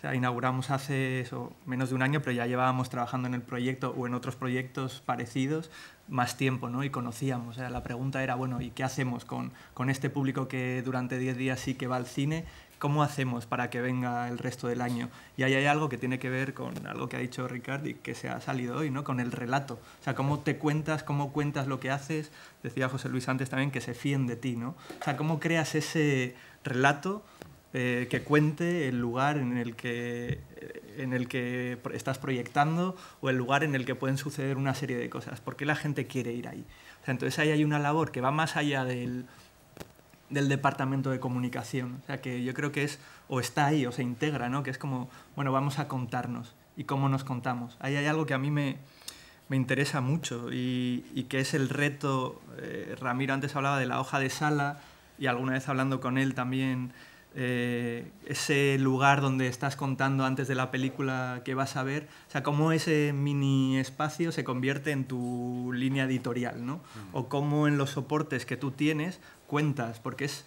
sea, inauguramos hace menos de un año, pero ya llevábamos trabajando en el proyecto o en otros proyectos parecidos más tiempo, ¿no? Y conocíamos. O sea, la pregunta era, bueno, ¿y qué hacemos con, con este público que durante 10 días sí que va al cine? ¿Cómo hacemos para que venga el resto del año? Y ahí hay algo que tiene que ver con algo que ha dicho Ricardo y que se ha salido hoy, ¿no? Con el relato. O sea, cómo te cuentas, cómo cuentas lo que haces. Decía José Luis antes también que se fíen de ti, ¿no? O sea, cómo creas ese relato eh, que cuente el lugar en el que eh, en el que estás proyectando o el lugar en el que pueden suceder una serie de cosas. porque la gente quiere ir ahí? entonces ahí hay una labor que va más allá del, departamento de comunicación. O sea, que yo creo que es, o está ahí, o se integra, ¿no? Que es como, bueno, vamos a contarnos y cómo nos contamos. Ahí hay algo que a mí me, interesa mucho y, que es el reto. Eh, Ramiro antes hablaba de la hoja de sala y alguna vez hablando con él también eh, ese lugar donde estás contando antes de la película que vas a ver, o sea, cómo ese mini espacio se convierte en tu línea editorial, ¿no? Mm. O cómo en los soportes que tú tienes cuentas, porque es,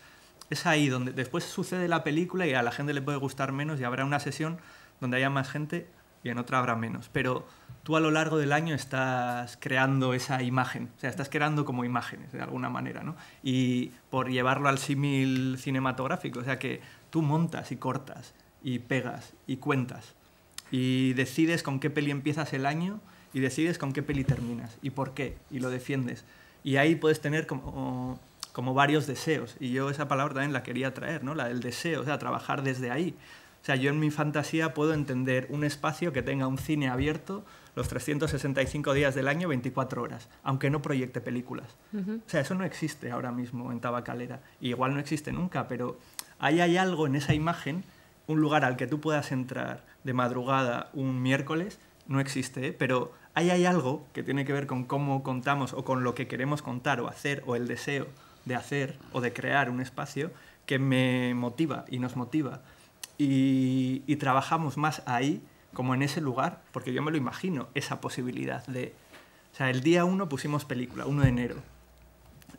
es ahí donde después sucede la película y a la gente le puede gustar menos y habrá una sesión donde haya más gente y en otra habrá menos. Pero tú a lo largo del año estás creando esa imagen, o sea, estás creando como imágenes de alguna manera, ¿no? Y por llevarlo al símil cinematográfico, o sea, que tú montas y cortas y pegas y cuentas y decides con qué peli empiezas el año y decides con qué peli terminas y por qué y lo defiendes. Y ahí puedes tener como, varios deseos y yo esa palabra también la quería traer, ¿no? La del deseo, o sea, trabajar desde ahí. O sea, yo en mi fantasía puedo entender un espacio que tenga un cine abierto los 365 días del año, 24 horas, aunque no proyecte películas. O sea, eso no existe ahora mismo en Tabacalera. Y igual no existe nunca, pero ahí hay algo en esa imagen, un lugar al que tú puedas entrar de madrugada un miércoles, no existe, ¿eh? pero ahí hay algo que tiene que ver con cómo contamos o con lo que queremos contar o hacer o el deseo de hacer o de crear un espacio que me motiva y nos motiva y, trabajamos más ahí, como en ese lugar, porque yo me lo imagino, esa posibilidad de... O sea, el día 1 pusimos película, 1 de enero.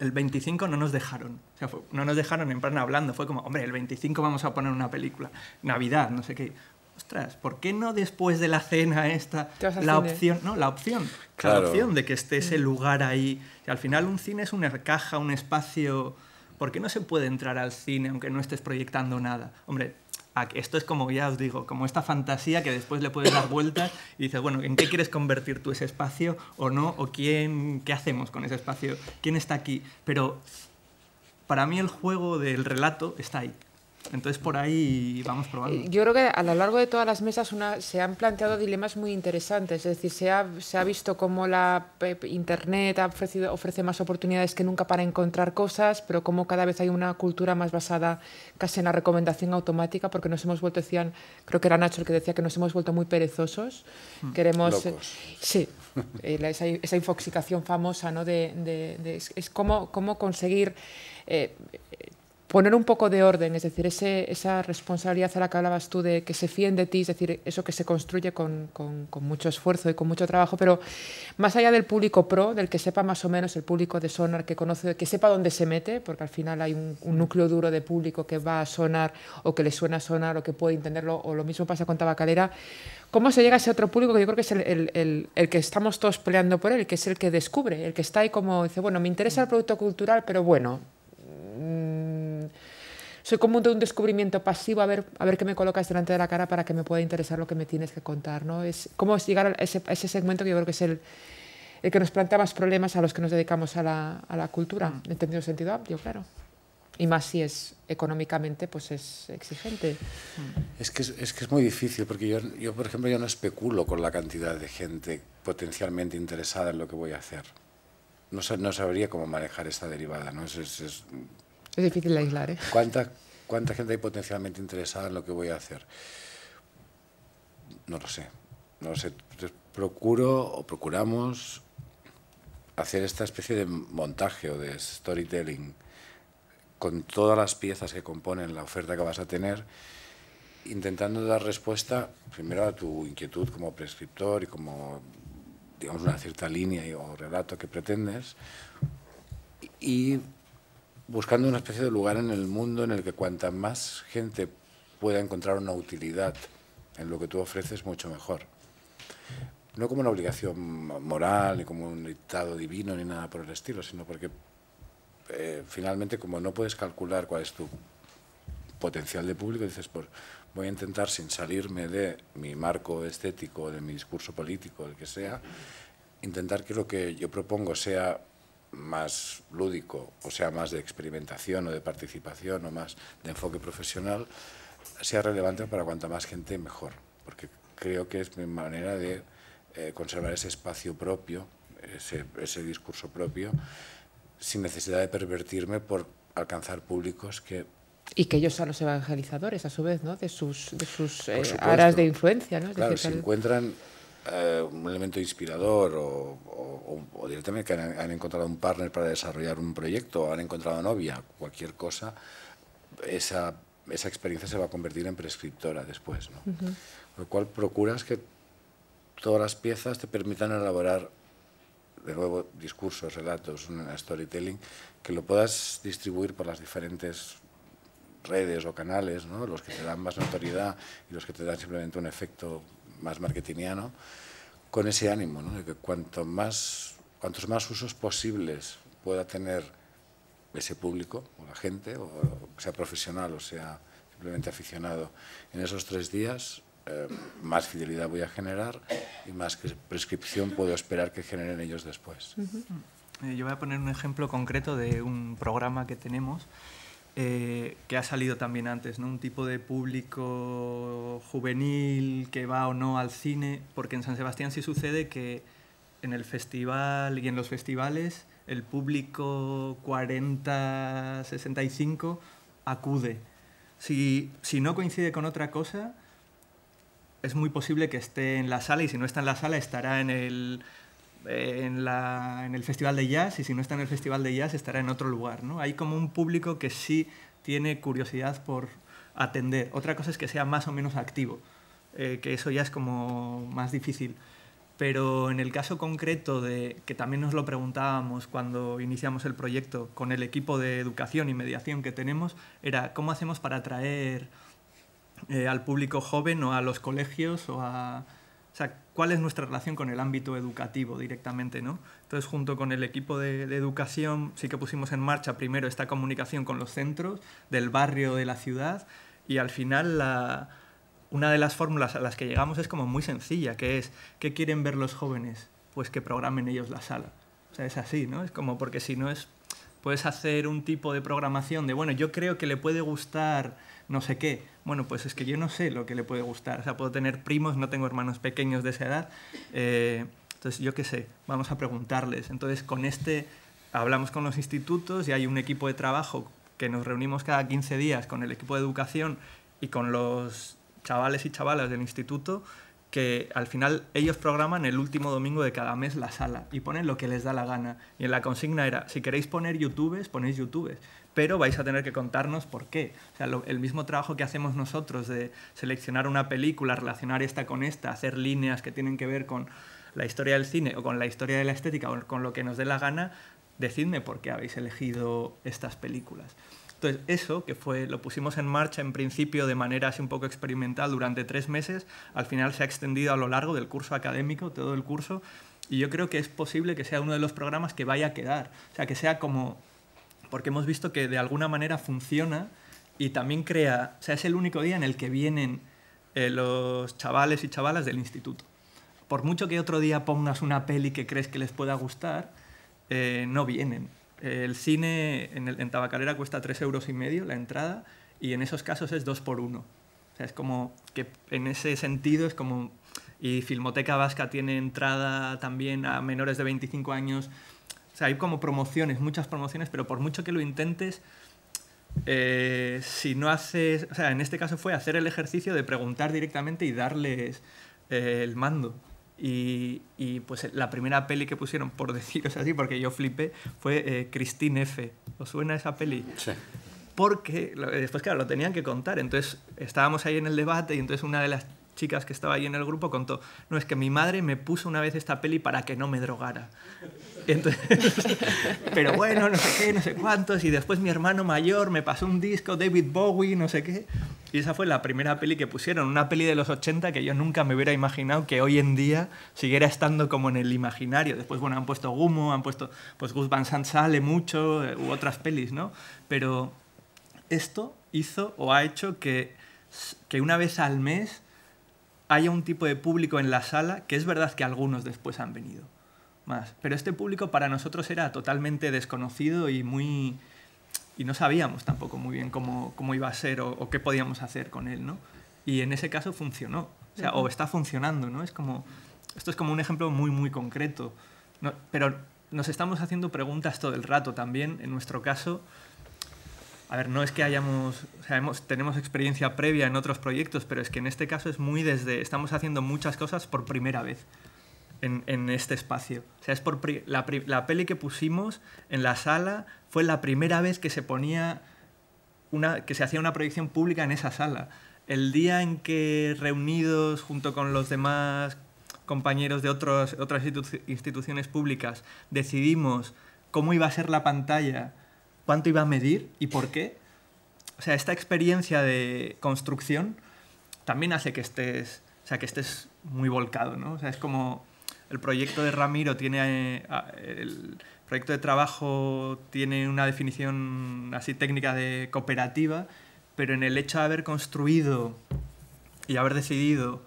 El 25 no nos dejaron. O sea, no nos dejaron en plan hablando. Fue como, hombre, el 25 vamos a poner una película. Navidad, no sé qué. Ostras, ¿por qué no después de la cena esta la opción? No, la opción. La opción de que esté ese mm. lugar ahí. y al final un cine es una caja, un espacio... ¿Por qué no se puede entrar al cine aunque no estés proyectando nada? Hombre, esto es como ya os digo, como esta fantasía que después le puedes dar vueltas y dices, bueno, ¿en qué quieres convertir tú ese espacio o no? ¿O quién, qué hacemos con ese espacio? ¿Quién está aquí? Pero para mí el juego del relato está ahí. Entonces por ahí vamos probando. Yo creo que a lo largo de todas las mesas se han planteado dilemas muy interesantes, es decir, se ha, visto cómo la Internet ha ofrecido, ofrece más oportunidades que nunca para encontrar cosas, pero cómo cada vez hay una cultura más basada casi en la recomendación automática, porque nos hemos vuelto, decían, creo que era Nacho el que decía que nos hemos vuelto muy perezosos, mm. queremos... Eh, sí, esa, infoxicación famosa, ¿no? es, cómo, conseguir... Eh, poner un poco de orden, es decir, esa responsabilidad a la que hablabas tú de que se fíen de ti, es decir, eso que se construye con, mucho esfuerzo y con mucho trabajo, pero más allá del público pro, del que sepa más o menos, el público de Sonar que conoce, que sepa dónde se mete, porque al final hay un, núcleo duro de público que va a sonar o que le suena a sonar o que puede entenderlo, o lo mismo pasa con Tabacalera, ¿Cómo se llega a ese otro público que yo creo que es el, que estamos todos peleando por él, que es el que descubre, el que está ahí como dice, bueno, me interesa el producto cultural, pero bueno, mm, soy como de un descubrimiento pasivo, a ver, a ver qué me colocas delante de la cara para que me pueda interesar lo que me tienes que contar, ¿no? Es como llegar a ese, ese segmento que yo creo que es el, el, que nos plantea más problemas a los que nos dedicamos a la, a la cultura, entendido mm. entendido sentido amplio, claro. Y más si es económicamente, pues es exigente. Mm. Es que es, que es muy difícil, porque yo, yo, por ejemplo, yo no especulo con la cantidad de gente potencialmente interesada en lo que voy a hacer. No, no sabría cómo manejar esta derivada, ¿no? es es difícil aislar, ¿eh? ¿Cuánta, ¿Cuánta gente hay potencialmente interesada en lo que voy a hacer? No lo sé. No lo sé. Procuro o procuramos hacer esta especie de montaje o de storytelling con todas las piezas que componen la oferta que vas a tener, intentando dar respuesta primero a tu inquietud como prescriptor y como, digamos, una cierta línea o relato que pretendes, y buscando una especie de lugar en el mundo en el que cuanta más gente pueda encontrar una utilidad en lo que tú ofreces, mucho mejor. No como una obligación moral, ni como un dictado divino, ni nada por el estilo, sino porque eh, finalmente, como no puedes calcular cuál es tu potencial de público, dices, pues voy a intentar, sin salirme de mi marco estético, de mi discurso político, el que sea, intentar que lo que yo propongo sea más lúdico, o sea, más de experimentación o de participación o más de enfoque profesional, sea relevante para cuanta más gente mejor, porque creo que es mi manera de eh, conservar ese espacio propio, ese, ese, discurso propio, sin necesidad de pervertirme por alcanzar públicos que... Y que ellos son los evangelizadores, a su vez, ¿no? de sus, de sus eh, aras de influencia. ¿no? claro, se encuentran eh, un elemento inspirador o, directamente que han, encontrado un partner para desarrollar un proyecto, han encontrado novia, cualquier cosa, esa, experiencia se va a convertir en prescriptora después. ¿no? Lo cual procuras que todas las piezas te permitan elaborar de nuevo discursos, relatos, un storytelling, que lo puedas distribuir por las diferentes redes o canales, ¿no? los que te dan más notoriedad y los que te dan simplemente un efecto más marketingiano, con ese ánimo, ¿no? de que cuanto más, cuantos más usos posibles pueda tener ese público, o la gente, o, sea profesional, o sea simplemente aficionado, en esos tres días, eh, más fidelidad voy a generar y más prescripción puedo esperar que generen ellos después. Eh, yo voy a poner un ejemplo concreto de un programa que tenemos eh, que ha salido también antes, ¿no? Un tipo de público juvenil que va o no al cine, porque en San Sebastián sí sucede que en el festival y en los festivales el público 40-65 acude. Si, si no coincide con otra cosa, es muy posible que esté en la sala y si no está en la sala estará en el en, el Festival de Jazz y si no está en el Festival de Jazz estará en otro lugar. ¿no? Hay como un público que sí tiene curiosidad por atender. Otra cosa es que sea más o menos activo, eh, que eso ya es como más difícil. Pero en el caso concreto de que también nos lo preguntábamos cuando iniciamos el proyecto con el equipo de educación y mediación que tenemos, era cómo hacemos para atraer eh, al público joven o a los colegios o a o sea, cuál es nuestra relación con el ámbito educativo directamente, ¿no? Entonces, junto con el equipo de, educación, sí que pusimos en marcha primero esta comunicación con los centros del barrio, de la ciudad, y al final una de las fórmulas a las que llegamos es como muy sencilla, que es, ¿qué quieren ver los jóvenes? Pues que programen ellos la sala. O sea, es así, ¿no? Es como porque si no es, puedes hacer un tipo de programación de, bueno, yo creo que le puede gustar no sé qué. Bueno, pues es que yo no sé lo que le puede gustar. O sea, puedo tener primos, no tengo hermanos pequeños de esa edad. Eh, entonces, yo qué sé, vamos a preguntarles. Entonces, con este hablamos con los institutos y hay un equipo de trabajo que nos reunimos cada 15 días con el equipo de educación y con los chavales y chavalas del instituto que al final ellos programan el último domingo de cada mes la sala y ponen lo que les da la gana. Y en la consigna era, si queréis poner youtubes, ponéis youtubes pero vais a tener que contarnos por qué. O sea, el mismo trabajo que hacemos nosotros de seleccionar una película, relacionar esta con esta, hacer líneas que tienen que ver con la historia del cine o con la historia de la estética o con lo que nos dé la gana, decidme por qué habéis elegido estas películas. Entonces, eso que fue, lo pusimos en marcha en principio de manera así un poco experimental durante tres meses, al final se ha extendido a lo largo del curso académico, todo el curso, y yo creo que es posible que sea uno de los programas que vaya a quedar, o sea, que sea como porque hemos visto que de alguna manera funciona y también crea, o sea, es el único día en el que vienen eh, los chavales y chavalas del instituto. Por mucho que otro día pongas una peli que crees que les pueda gustar, eh, no vienen. el cine en, el, Tabacalera cuesta tres euros y medio la entrada y en esos casos es dos por uno. O sea, es como que en ese sentido es como... Y Filmoteca Vasca tiene entrada también a menores de 25 años o sea, hay como promociones, muchas promociones, pero por mucho que lo intentes, eh, si no haces, o sea, en este caso fue hacer el ejercicio de preguntar directamente y darles eh, el mando. Y, pues la primera peli que pusieron, por deciros así, porque yo flipé, fue eh, Christine F. ¿Os suena esa peli? Sí. Porque después, claro, lo tenían que contar. Entonces estábamos ahí en el debate y entonces una de las chicas que estaba ahí en el grupo contó, no, es que mi madre me puso una vez esta peli para que no me drogara. pero bueno, no sé qué, no sé cuántos, y después mi hermano mayor me pasó un disco, David Bowie, no sé qué, y esa fue la primera peli que pusieron, una peli de los 80 que yo nunca me hubiera imaginado que hoy en día siguiera estando como en el imaginario. Después, bueno, han puesto Gumo, han puesto, pues Gus Van Sant sale mucho, eh, u otras pelis, ¿no? Pero esto hizo o ha hecho que, que una vez al mes haya un tipo de público en la sala, que es verdad que algunos después han venido más, pero este público para nosotros era totalmente desconocido y muy... y no sabíamos tampoco muy bien cómo, iba a ser o, qué podíamos hacer con él, ¿no? Y en ese caso funcionó, o está funcionando, ¿no? Es como... Esto es como un ejemplo muy, muy concreto, pero nos estamos haciendo preguntas todo el rato también, en nuestro caso a ver, no es que hayamos, o sea, tenemos experiencia previa en otros proyectos, pero es que en este caso es muy desde, estamos haciendo muchas cosas por primera vez en, este espacio. O sea, es por la, peli que pusimos en la sala fue la primera vez que se ponía una, que se hacía una proyección pública en esa sala. El día en que reunidos junto con los demás compañeros de otras instituciones públicas decidimos cómo iba a ser la pantalla, cuánto iba a medir y por qué. O sea, esta experiencia de construcción también hace que estés, o sea, que estés muy volcado, ¿no? O sea, es como el proyecto de Ramiro tiene eh, el proyecto de trabajo tiene una definición así técnica de cooperativa, pero en el hecho de haber construido y haber decidido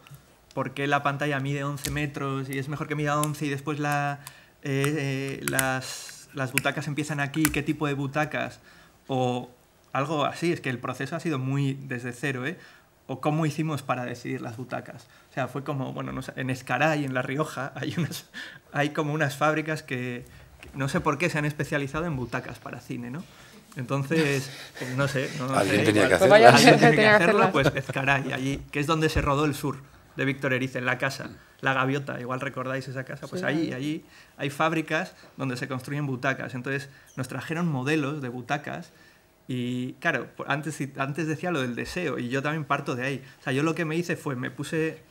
por qué la pantalla mide 11 metros y es mejor que mida 11 y después la, eh, eh, las las butacas empiezan aquí, qué tipo de butacas, o algo así, es que el proceso ha sido muy desde cero, ¿eh? O cómo hicimos para decidir las butacas. O sea, fue como, bueno, en Escaray, en La Rioja, hay, unas, hay como unas fábricas que, no sé por qué se han especializado en butacas para cine, ¿no? Entonces, pues no sé. No, ¿Alguien, tenía que pues hacerlo. pues Escaray, allí, que es donde se rodó el sur de Víctor Erice en la casa, la gaviota, igual recordáis esa casa, pues ahí allí, hay fábricas donde se construyen butacas. Entonces nos trajeron modelos de butacas y claro, antes, antes decía lo del deseo y yo también parto de ahí. O sea, yo lo que me hice fue, me puse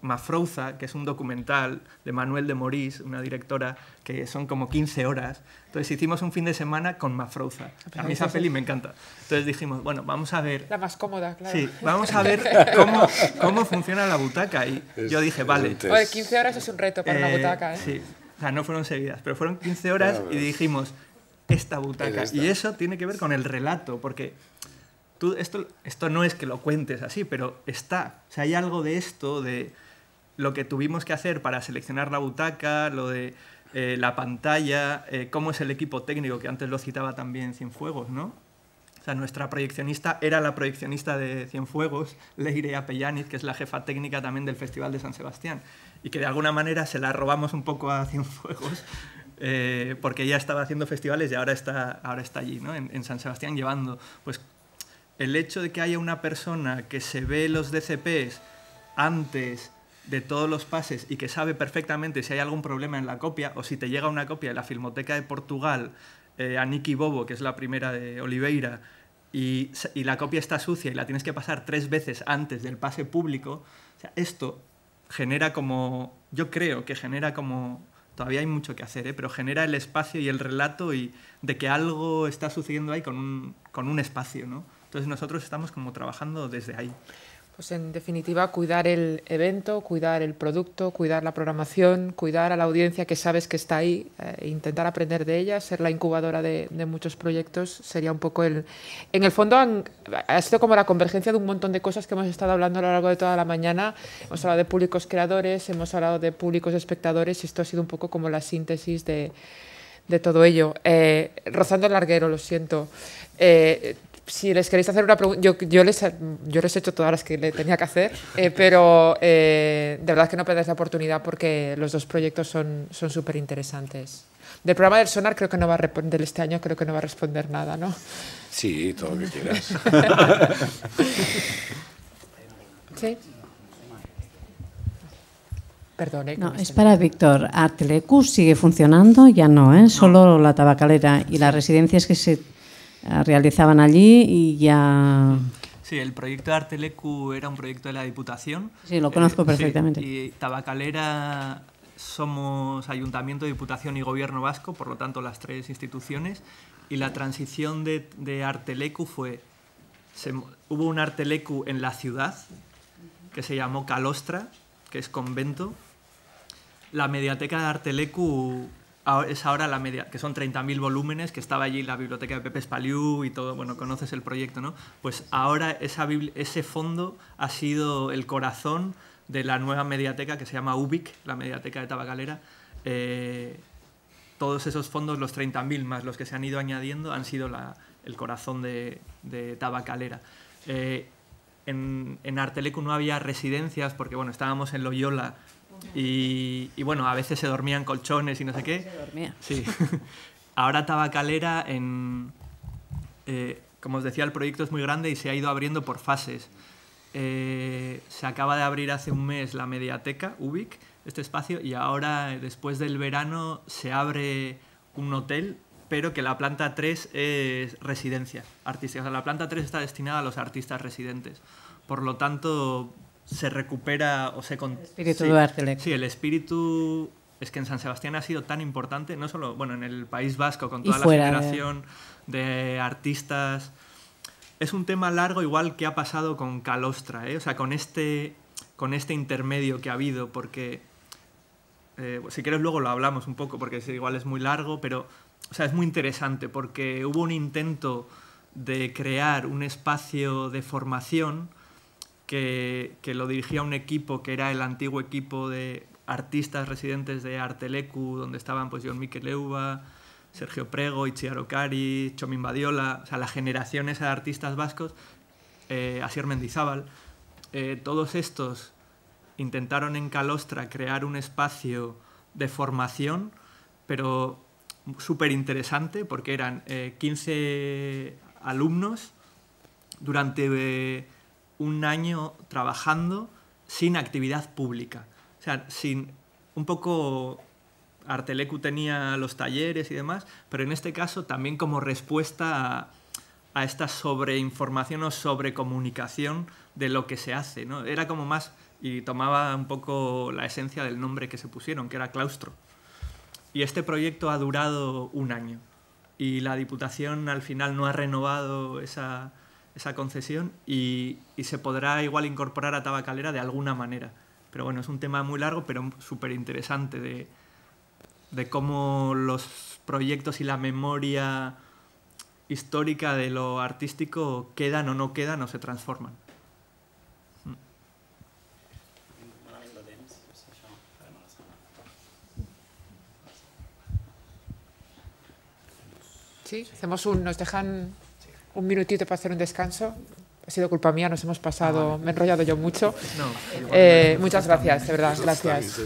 Mafrouza, que es un documental de Manuel de Morís, una directora, que son como 15 horas. Entonces hicimos un fin de semana con Mafrouza. A mí esa peli me encanta. Entonces dijimos, bueno, vamos a ver... La más cómoda, claro. Sí, vamos a ver cómo, cómo funciona la butaca. Y yo dije, vale... Oye, 15 horas es un reto para la una eh, butaca, ¿eh? Sí. O sea, no fueron seguidas, pero fueron 15 horas y dijimos, esta butaca. Y eso tiene que ver con el relato, porque tú, esto, esto no es que lo cuentes así, pero está. O sea, hay algo de esto, de lo que tuvimos que hacer para seleccionar la butaca, lo de eh, la pantalla, eh, cómo es el equipo técnico, que antes lo citaba también Cienfuegos, ¿no? O sea, nuestra proyeccionista era la proyeccionista de Cienfuegos, Leire Apellaniz, que es la jefa técnica también del Festival de San Sebastián, y que de alguna manera se la robamos un poco a Cienfuegos, eh, porque ella estaba haciendo festivales y ahora está, ahora está allí, ¿no? en, en San Sebastián, llevando pues, el hecho de que haya una persona que se ve los DCPs antes de todos los pases y que sabe perfectamente si hay algún problema en la copia o si te llega una copia de la Filmoteca de Portugal eh, a Niki Bobo, que es la primera de Oliveira, y, la copia está sucia y la tienes que pasar tres veces antes del pase público, esto genera como, yo creo que genera como, todavía hay mucho que hacer, eh, pero genera el espacio y el relato y de que algo está sucediendo ahí con un, espacio, ¿no? Entonces nosotros estamos como trabajando desde ahí. Pues en definitiva, cuidar el evento, cuidar el producto, cuidar la programación, cuidar a la audiencia que sabes que está ahí, eh, e intentar aprender de ella, ser la incubadora de, muchos proyectos, sería un poco el... En el fondo han, ha sido como la convergencia de un montón de cosas que hemos estado hablando a lo largo de toda la mañana. Hemos hablado de públicos creadores, hemos hablado de públicos espectadores y esto ha sido un poco como la síntesis de, todo ello. Eh, rozando el larguero, lo siento. Eh, si les queréis hacer una pregunta, yo, yo, les, he hecho todas las que le tenía que hacer, eh, pero eh, de verdad que no perdáis la oportunidad porque los dos proyectos son súper interesantes. Del programa del Sonar creo que no va a responder este año, creo que no va a responder nada, ¿no? Sí, todo lo que quieras. ¿Sí? Perdone, no, es para Víctor. ¿Artel.ecu sigue funcionando, ya no, ¿eh? Solo la tabacalera y las residencias que se eh, realizaban allí y ya... Sí, el proyecto de Artelecu era un proyecto de la Diputación. Sí, lo conozco eh, perfectamente. y Tabacalera somos Ayuntamiento, Diputación y Gobierno Vasco, por lo tanto las tres instituciones, y la transición de, Artelecu fue... hubo un Artelecu en la ciudad que se llamó Calostra, que es convento. La mediateca de Artelecu es ahora la media, que son 30.000 volúmenes, que estaba allí la biblioteca de Pepe Spaliu y todo, bueno, conoces el proyecto, ¿no? Pues ahora ese fondo ha sido el corazón de la nueva mediateca que se llama UBIC, la mediateca de Tabacalera. Eh, todos esos fondos, los 30.000 más los que se han ido añadiendo, han sido el corazón de, Tabacalera. Eh, en, en Artelecu no había residencias porque, bueno, estábamos en Loyola, y, bueno, a veces se dormían colchones y no sé qué. Se dormía. Sí. Ahora Tabacalera, en, eh, como os decía, el proyecto es muy grande y se ha ido abriendo por fases. Eh, se acaba de abrir hace un mes la mediateca UBIC, este espacio, y ahora, después del verano, se abre un hotel, pero que la planta 3 es residencia artística. O sea, la planta 3 está destinada a los artistas residentes. Por lo tanto, se recupera o se... El espíritu sí, el espíritu... Es que en San Sebastián ha sido tan importante, no solo, bueno, en el País Vasco, con toda la generación de... artistas. Es un tema largo igual que ha pasado con Calostra, ¿eh? o sea, con este, con este intermedio que ha habido, porque eh, si quieres luego lo hablamos un poco, porque igual es muy largo, pero o sea, es muy interesante porque hubo un intento de crear un espacio de formación que, lo dirigía un equipo que era el antiguo equipo de artistas residentes de Artelecu, donde estaban pues John Miquel Euba, Sergio Prego, y Cari, Chomín Badiola, o sea, la generación esa de artistas vascos, eh, Asier Mendizábal, eh, todos estos intentaron en Calostra crear un espacio de formación, pero súper interesante, porque eran 15 eh, alumnos durante eh, un año trabajando sin actividad pública. O sea, sin un poco Artelecu tenía los talleres y demás, pero en este caso también como respuesta a, esta sobreinformación o sobrecomunicación de lo que se hace. ¿no? Era como más, y tomaba un poco la esencia del nombre que se pusieron, que era claustro. Y este proyecto ha durado un año. Y la Diputación al final no ha renovado esa, esa concesión y, se podrá igual incorporar a Tabacalera de alguna manera. Pero bueno, es un tema muy largo, pero súper interesante de, de, cómo los proyectos y la memoria histórica de lo artístico quedan o no quedan o se transforman. Sí, hacemos un, nos dejan un minutito para hacer un descanso. Ha sido culpa mía, nos hemos pasado, ah, me he enrollado yo mucho. Eh, muchas gracias, de verdad, gracias.